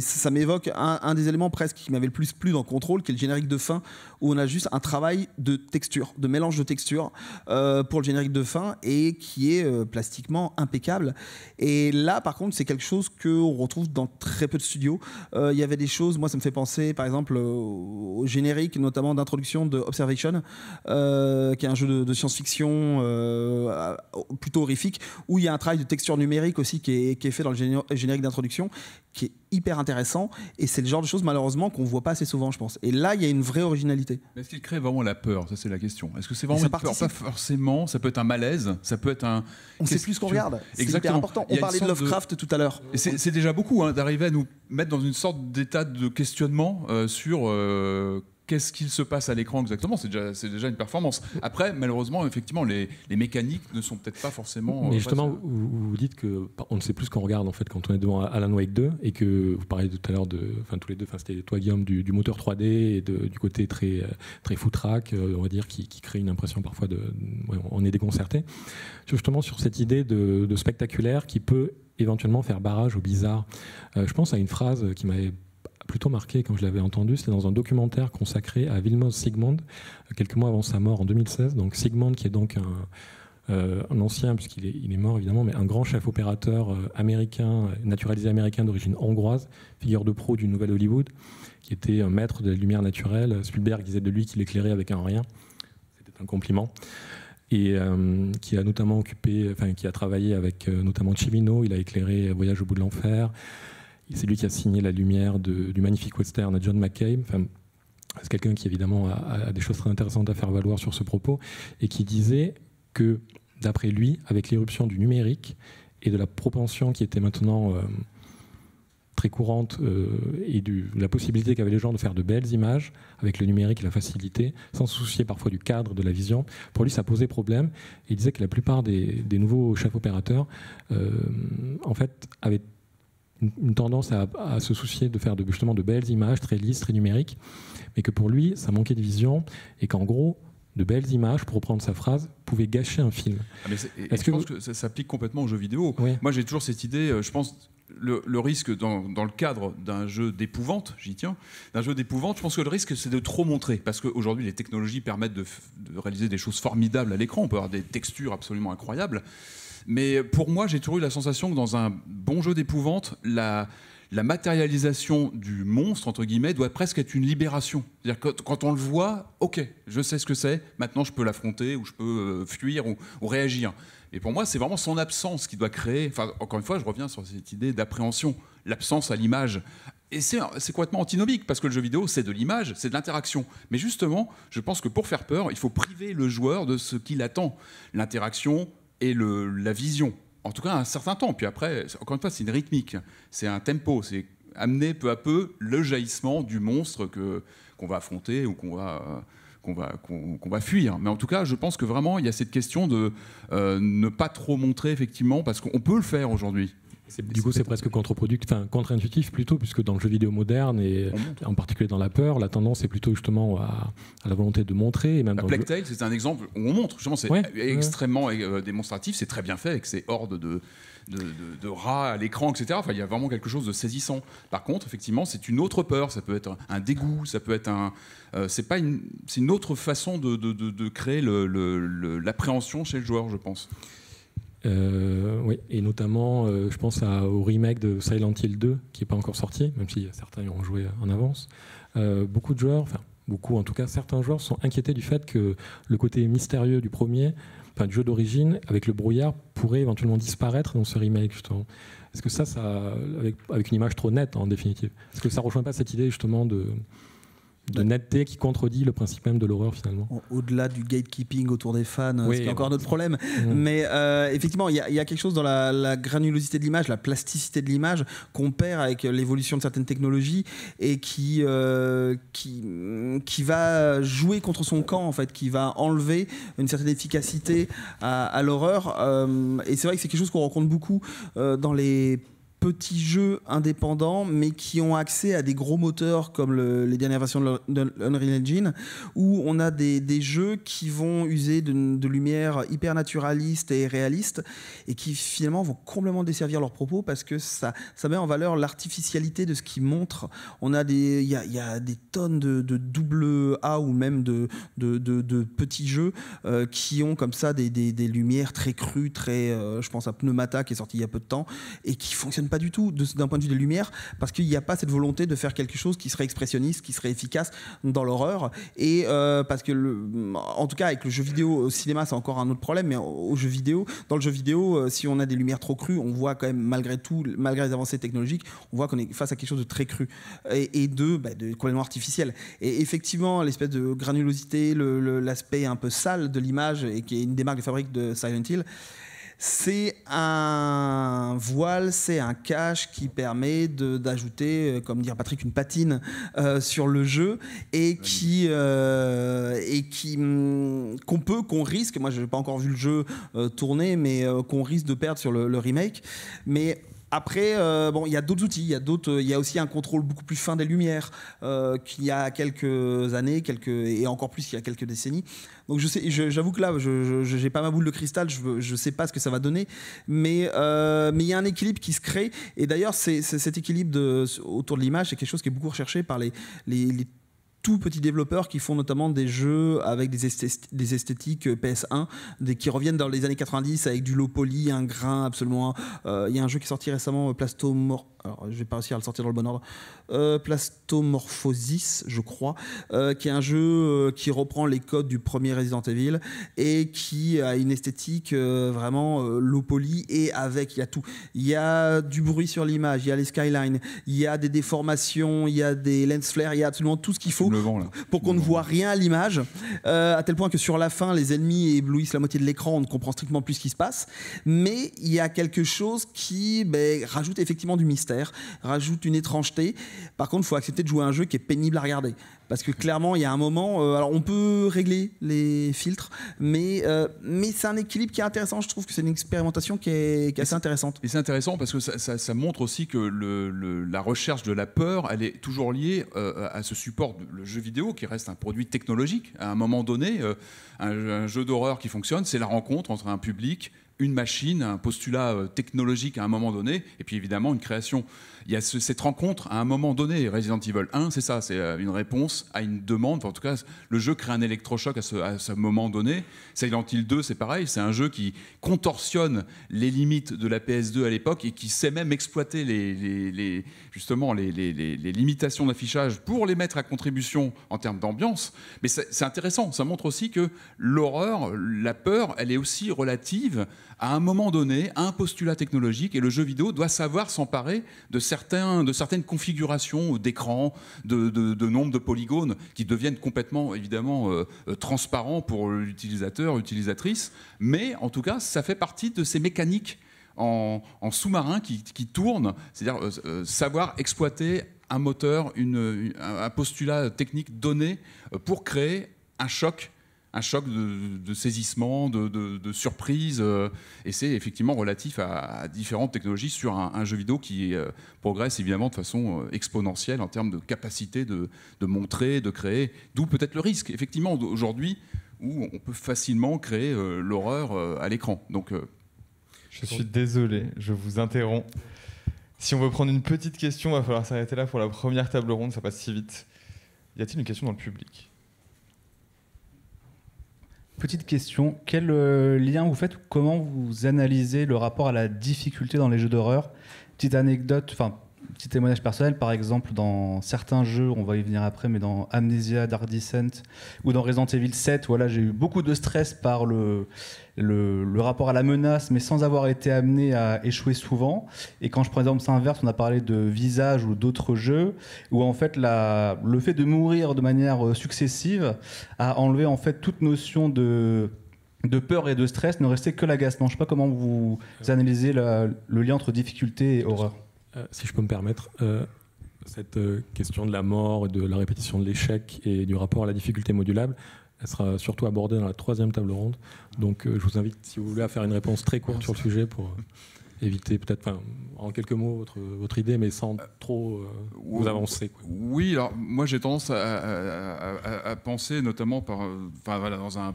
ça m'évoque un, un, des éléments presque qui m'avait le plus plu dans contrôle, qui est le générique de fin, où on a juste un travail de texture, de mélange de texture pour le générique de fin, et qui est plastiquement impeccable. Et là, par contre, c'est quelque chose qu'on retrouve dans très peu de studios. Euh, il y avait des choses, moi ça me fait penser par exemple au, générique notamment d'introduction de Observation, euh, qui est un jeu de, science-fiction euh, plutôt horrifique, où il y a un travail de texture numérique aussi qui est, qui est fait dans le générique d'introduction, qui est hyper intéressant et c'est le genre de choses malheureusement qu'on voit pas assez souvent je pense et là il y a une vraie originalité est-ce qu'il crée vraiment la peur ça c'est la question est-ce que c'est vraiment une peur pas forcément ça peut être un malaise ça peut être un on sait plus ce qu'on regarde exactement important on parlait de Lovecraft tout à l'heure c'est déjà beaucoup hein, d'arriver à nous mettre dans une sorte d'état de questionnement euh, sur euh, qu'est-ce qu'il se passe à l'écran exactement C'est déjà, une performance. Après, malheureusement, effectivement, les, mécaniques ne sont peut-être pas forcément. Euh, Mais justement, vous, dites que on ne sait plus ce qu'on regarde en fait quand on est devant Alan Wake 2 et que vous parliez tout à l'heure de, enfin tous les deux, enfin c'était toi Guillaume du, moteur 3D et du côté très très footrack, euh, on va dire, qui, crée une impression parfois de, on est déconcerté. Justement sur cette idée de, spectaculaire qui peut éventuellement faire barrage au bizarre. Euh, je pense à une phrase qui m'avait plutôt marqué quand je l'avais entendu, c'était dans un documentaire consacré à Vilmos Sigmund, euh, quelques mois avant sa mort en 2016. Donc Sigmund, qui est donc un, euh, ancien, puisqu'il est, mort évidemment, mais un grand chef opérateur euh, américain, naturalisé américain d'origine hongroise, figure de pro du Nouvel Hollywood, qui était un maître de la lumière naturelle. Spielberg disait de lui qu'il éclairait avec un rien. C'était un compliment. Et qui a notamment occupé, enfin, qui a travaillé avec notamment Chivino. il a éclairé Voyage au bout de l'enfer. C'est lui qui a signé la lumière du magnifique western à John McCabe. c'est quelqu'un qui évidemment a, des choses très intéressantes à faire valoir sur ce propos et qui disait que, d'après lui, avec l'éruption du numérique et de la propension qui était maintenant euh, très courante euh, et de la possibilité qu'avaient les gens de faire de belles images avec le numérique et la facilité, sans se soucier parfois du cadre, de la vision. Pour lui, ça posait problème. Il disait que la plupart des, nouveaux chefs opérateurs, euh, en fait, avaient tendance à, se soucier de faire de, justement de belles images très lisses, très numériques, mais que pour lui, ça manquait de vision et qu'en gros, de belles images, pour reprendre sa phrase, pouvaient gâcher un film. Ah, mais je que pense que ça s'applique complètement aux jeux vidéo. Moi, j'ai toujours cette idée, euh, je pense, le, risque dans, le cadre d'un jeu d'épouvante, j'y tiens, d'un jeu d'épouvante, je pense que le risque, c'est de trop montrer. Parce qu'aujourd'hui, les technologies permettent de réaliser des choses formidables à l'écran. On peut avoir des textures absolument incroyables. Mais pour moi, j'ai toujours eu la sensation que dans un bon jeu d'épouvante, la, matérialisation du monstre, entre guillemets, doit presque être une libération. C'est-à-dire que quand on le voit, ok, je sais ce que c'est, maintenant je peux l'affronter, ou je peux euh, fuir, ou, réagir. Et pour moi, c'est vraiment son absence qui doit créer, enfin, encore une fois, je reviens sur cette idée d'appréhension, l'absence à l'image. Et c'est complètement antinomique, parce que le jeu vidéo, c'est de l'image, c'est de l'interaction. Mais justement, je pense que pour faire peur, il faut priver le joueur de ce qu'il attend. L'interaction, et le, la vision. En tout cas, un certain temps. Puis après, encore une fois, c'est une rythmique, c'est un tempo, c'est amener peu à peu le jaillissement du monstre qu'on va affronter ou qu'on va qu'on va fuir. Mais en tout cas, je pense que vraiment, il y a cette question de euh, ne pas trop montrer effectivement, parce qu'on peut le faire aujourd'hui du coup, c'est presque contre-productif, contre-intuitif plutôt, puisque dans le jeu vidéo moderne et en particulier dans la peur, la tendance est plutôt justement à, la volonté de montrer. Et Black Tail, c'est un exemple où on montre. Justement, c'est extrêmement euh, démonstratif, c'est très bien fait avec ces hordes de. De, de, rats à l'écran, etc. Enfin, il y a vraiment quelque chose de saisissant. Par contre, effectivement, c'est une autre peur. Ça peut être un dégoût, ça peut être un. Euh, c'est pas une, c'est une autre façon de, créer l'appréhension chez le joueur, je pense. Euh, oui, et notamment, euh, je pense à, au remake de Silent Hill 2, qui n'est pas encore sorti, même si certains y ont joué en avance. Euh, beaucoup de joueurs, enfin beaucoup en tout cas, certains joueurs sont inquiétés du fait que le côté mystérieux du premier, enfin du jeu d'origine, avec le brouillard, pourrait éventuellement disparaître dans ce remake justement. Est-ce que ça, ça avec, avec une image trop nette en définitive, est-ce que ça rejoint pas cette idée justement de de netteté qui contredit le principe même de l'horreur finalement. Au-delà du gatekeeping autour des fans, oui, c'est encore notre problème. Mais euh, effectivement, il y, a quelque chose dans la, granulosité de l'image, la plasticité de l'image qu'on perd avec l'évolution de certaines technologies et qui, euh, qui, va jouer contre son camp en fait, qui va enlever une certaine efficacité à, l'horreur. Euh, et c'est vrai que c'est quelque chose qu'on rencontre beaucoup dans les petits jeux indépendants, mais qui ont accès à des gros moteurs comme les dernières versions de l'Unreal Engine, où on a des, des jeux qui vont user de, de, lumière hyper naturaliste et réaliste, et qui finalement vont complètement desservir leurs propos parce que ça, ça met en valeur l'artificialité de ce qu'ils montrent. On a des, il y a, des tonnes de, double A ou même de, de, petits jeux euh, qui ont comme ça des, des, lumières très crues, très, euh, je pense à Pneumata qui est sorti il y a peu de temps et qui fonctionne pas du tout d'un point de vue des Lumières, parce qu'il n'y a pas cette volonté de faire quelque chose qui serait expressionniste, qui serait efficace dans l'horreur. Et euh, parce que, en tout cas, avec le jeu vidéo au cinéma, c'est encore un autre problème, mais au jeu vidéo, dans le jeu vidéo, euh, si on a des lumières trop crues, on voit quand même, malgré tout, malgré les avancées technologiques, on voit qu'on est face à quelque chose de très cru et, de, bah, de, complètement artificiel. Et effectivement, l'espèce de granulosité, l'aspect un peu sale de l'image, et qui est une des marques de fabrique de Silent Hill, c'est un voile, c'est un cache qui permet d'ajouter, euh, comme dire Patrick, une patine euh, sur le jeu et qui euh, et qui hum, qu'on peut, qu'on risque. Moi, je n'ai pas encore vu le jeu tourner, mais qu'on risque de perdre sur le, le remake. Mais après, euh, bon, il y a d'autres outils, il y a d'autres, il y aussi un contrôle beaucoup plus fin des lumières euh, qu'il y a quelques années, quelques et encore plus il y a quelques décennies. Donc je sais, j'avoue que là, je n'ai pas ma boule de cristal, je ne sais pas ce que ça va donner, mais euh, mais il y a un équilibre qui se crée. Et d'ailleurs, c'est, cet équilibre autour de l'image, c'est quelque chose qui est beaucoup recherché par les tout petits développeurs qui font notamment des jeux avec des, esthétiques PS1 qui reviennent dans les années 90 avec du low poly, un grain absolument. Euh, il y a un jeu qui est sorti récemment, euh, Plastomor. Alors, je vais pas réussir à le sortir dans le bon ordre. Euh, Plastomorphosis, je crois, qui est un jeu qui reprend les codes du premier Resident Evil et qui a une esthétique vraiment low poly et avec, il y a tout. Il y a du bruit sur l'image, il y a les skylines, il y a des déformations, il y a des lens flares, il y a absolument tout ce qu'il faut pour qu'on ne voit rien à l'image, euh, à tel point que sur la fin, les ennemis éblouissent la moitié de l'écran, on ne comprend strictement plus ce qui se passe. Mais il y a quelque chose qui ben, rajoute effectivement du mystère, rajoute une étrangeté. Par contre, il faut accepter de jouer à un jeu qui est pénible à regarder. Parce que clairement, il y a un moment, euh, alors on peut régler les filtres, mais, euh, mais c'est un équilibre qui est intéressant. Je trouve que c'est une expérimentation qui est, qui est assez intéressante. Et c'est intéressant parce que ça, montre aussi que le, la recherche de la peur, elle est toujours liée euh, à ce support, le jeu vidéo, qui reste un produit technologique. À un moment donné, un jeu d'horreur qui fonctionne, c'est la rencontre entre un public, une machine, un postulat technologique à un moment donné, et puis évidemment une création il y a cette rencontre à un moment donné. Resident Evil 1, c'est ça, c'est euh, une réponse à une demande. en tout cas, le jeu crée un électrochoc à ce, à ce moment donné. Silent Hill 2, c'est pareil, c'est un jeu qui contorsionne les limites de la PS2 à l'époque et qui sait même exploiter les, justement les, limitations d'affichage pour les mettre à contribution en termes d'ambiance. Mais c'est intéressant, ça montre aussi que l'horreur, la peur, elle est aussi relative à un moment donné, à un postulat technologique et le jeu vidéo doit savoir s'emparer de cette de certaines configurations d'écran, de, nombre de polygones qui deviennent complètement, évidemment, euh, euh, transparents pour l'utilisateur, utilisatrice Mais en tout cas, ça fait partie de ces mécaniques en, sous-marin qui, qui, tournent, c'est-à-dire euh, savoir exploiter un moteur, une, un postulat technique donné pour créer un choc un choc de, saisissement, de, surprise. Euh, et c'est effectivement relatif à, différentes technologies sur un, jeu vidéo qui euh, progresse évidemment de façon euh, exponentielle en termes de capacité de, montrer, de créer. D'où peut-être le risque, effectivement, aujourd'hui, où on peut facilement créer l'horreur à l'écran. Donc, je suis désolé, je vous interromps. Si on veut prendre une petite question, il va falloir s'arrêter là pour la première table ronde, ça passe si vite. Y a-t-il une question dans le public Petite question, quel euh, lien vous faites comment vous analysez le rapport à la difficulté dans les jeux d'horreur Petite anecdote, enfin petit témoignage personnel, par exemple, dans certains jeux, on va y venir après, mais dans Amnesia, Dark Descent ou dans Resident Evil 7, voilà, j'ai eu beaucoup de stress par le, le, rapport à la menace, mais sans avoir été amené à échouer souvent. Et quand je prends l'exemple inverse, on a parlé de Visage ou d'autres jeux, où en fait le fait de mourir de manière euh, successive a enlevé en fait toute notion de de peur et de stress ne restait que l'agacement. Je ne sais pas comment vous analysez le lien entre difficulté et horreur. Euh, si je peux me permettre, euh, cette euh, question de la mort, de la répétition de l'échec et du rapport à la difficulté modulable, elle sera surtout abordée dans la troisième table ronde. Donc je vous invite, si vous voulez, à faire une réponse très courte sur le sujet pour éviter peut-être, en quelques mots, votre, votre, idée, mais sans euh, trop euh, vous avancer. Oui, alors moi j'ai tendance à, penser, notamment par, euh, enfin, voilà, dans un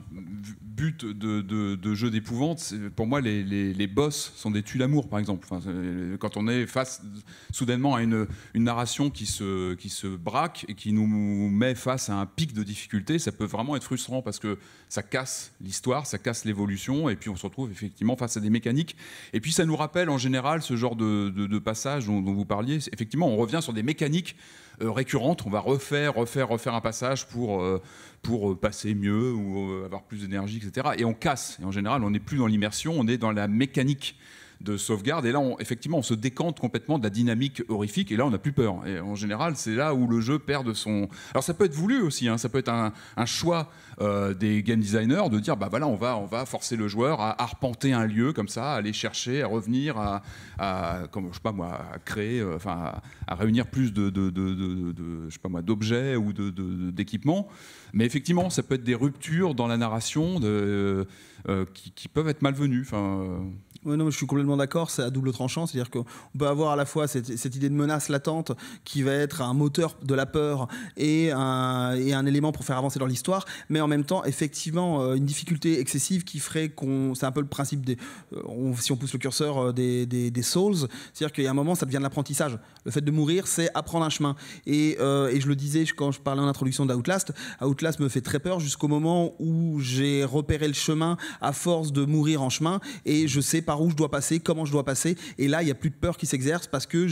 but de, de, jeu d'épouvante, pour moi les, les, boss sont des tues lamour par exemple. quand on est face soudainement à une, une, narration qui se, qui se braque et qui nous met face à un pic de difficulté, ça peut vraiment être frustrant parce que ça casse l'histoire, ça casse l'évolution, et puis on se retrouve effectivement face à des mécaniques. Et puis ça nous rappelle en général ce genre de, passage dont, vous parliez. Effectivement, on revient sur des mécaniques euh, récurrentes. On va refaire, refaire, refaire un passage pour, euh, pour euh, passer mieux ou avoir plus d'énergie, etc. Et on casse. Et en général, on n'est plus dans l'immersion, on est dans la mécanique de sauvegarde. Et là, on, effectivement, on se décante complètement de la dynamique horrifique. Et là, on n'a plus peur. Et en général, c'est là où le jeu perd de son. Alors, ça peut être voulu aussi. Hein. ça peut être un, choix euh, des game designers de dire bah voilà, on va, on va forcer le joueur à arpenter un lieu comme ça, à aller chercher, à revenir, à, je sais pas moi, à créer, euh, enfin, à, réunir plus de, pas moi, d'objets ou d'équipements. Mais effectivement, ça peut être des ruptures dans la narration euh, qui, peuvent être malvenues. Enfin, oui, non, je suis complètement d'accord, c'est à double tranchant, c'est-à-dire qu'on peut avoir à la fois cette, idée de menace latente qui va être un moteur de la peur et un, élément pour faire avancer dans l'histoire, mais en même temps, effectivement, euh, une difficulté excessive qui ferait qu'on... C'est un peu le principe des... Euh, si on pousse le curseur euh, des, souls, c'est-à-dire qu'il y a un moment, ça devient de l'apprentissage. Le fait de mourir, c'est apprendre un chemin. Et, et je le disais quand je parlais en introduction d'Outlast, Outlast me fait très peur jusqu'au moment où j'ai repéré le chemin à force de mourir en chemin et je sais par où je dois passer, comment je dois passer. Et là, il n'y a plus de peur qui s'exerce parce que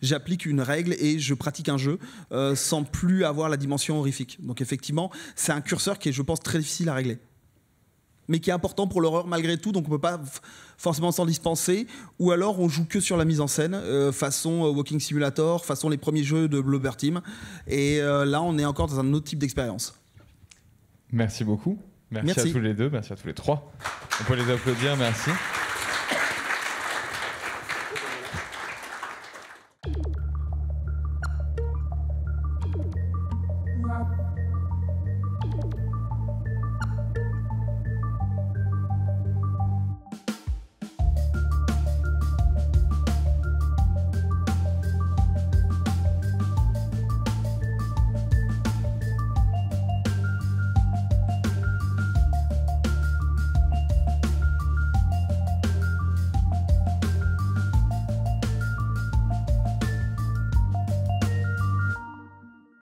j'applique une règle et je pratique un jeu euh, sans plus avoir la dimension horrifique. Donc effectivement, c'est un curseur qui est, je pense, très difficile à régler. Mais qui est important pour l'horreur malgré tout, donc on ne peut pas forcément s'en dispenser. Ou alors on joue que sur la mise en scène, euh, façon euh, Walking Simulator, façon les premiers jeux de Bloober Team. Et là, on est encore dans un autre type d'expérience. Merci beaucoup. merci, à tous les deux, merci à tous les trois. On peut les applaudir, merci.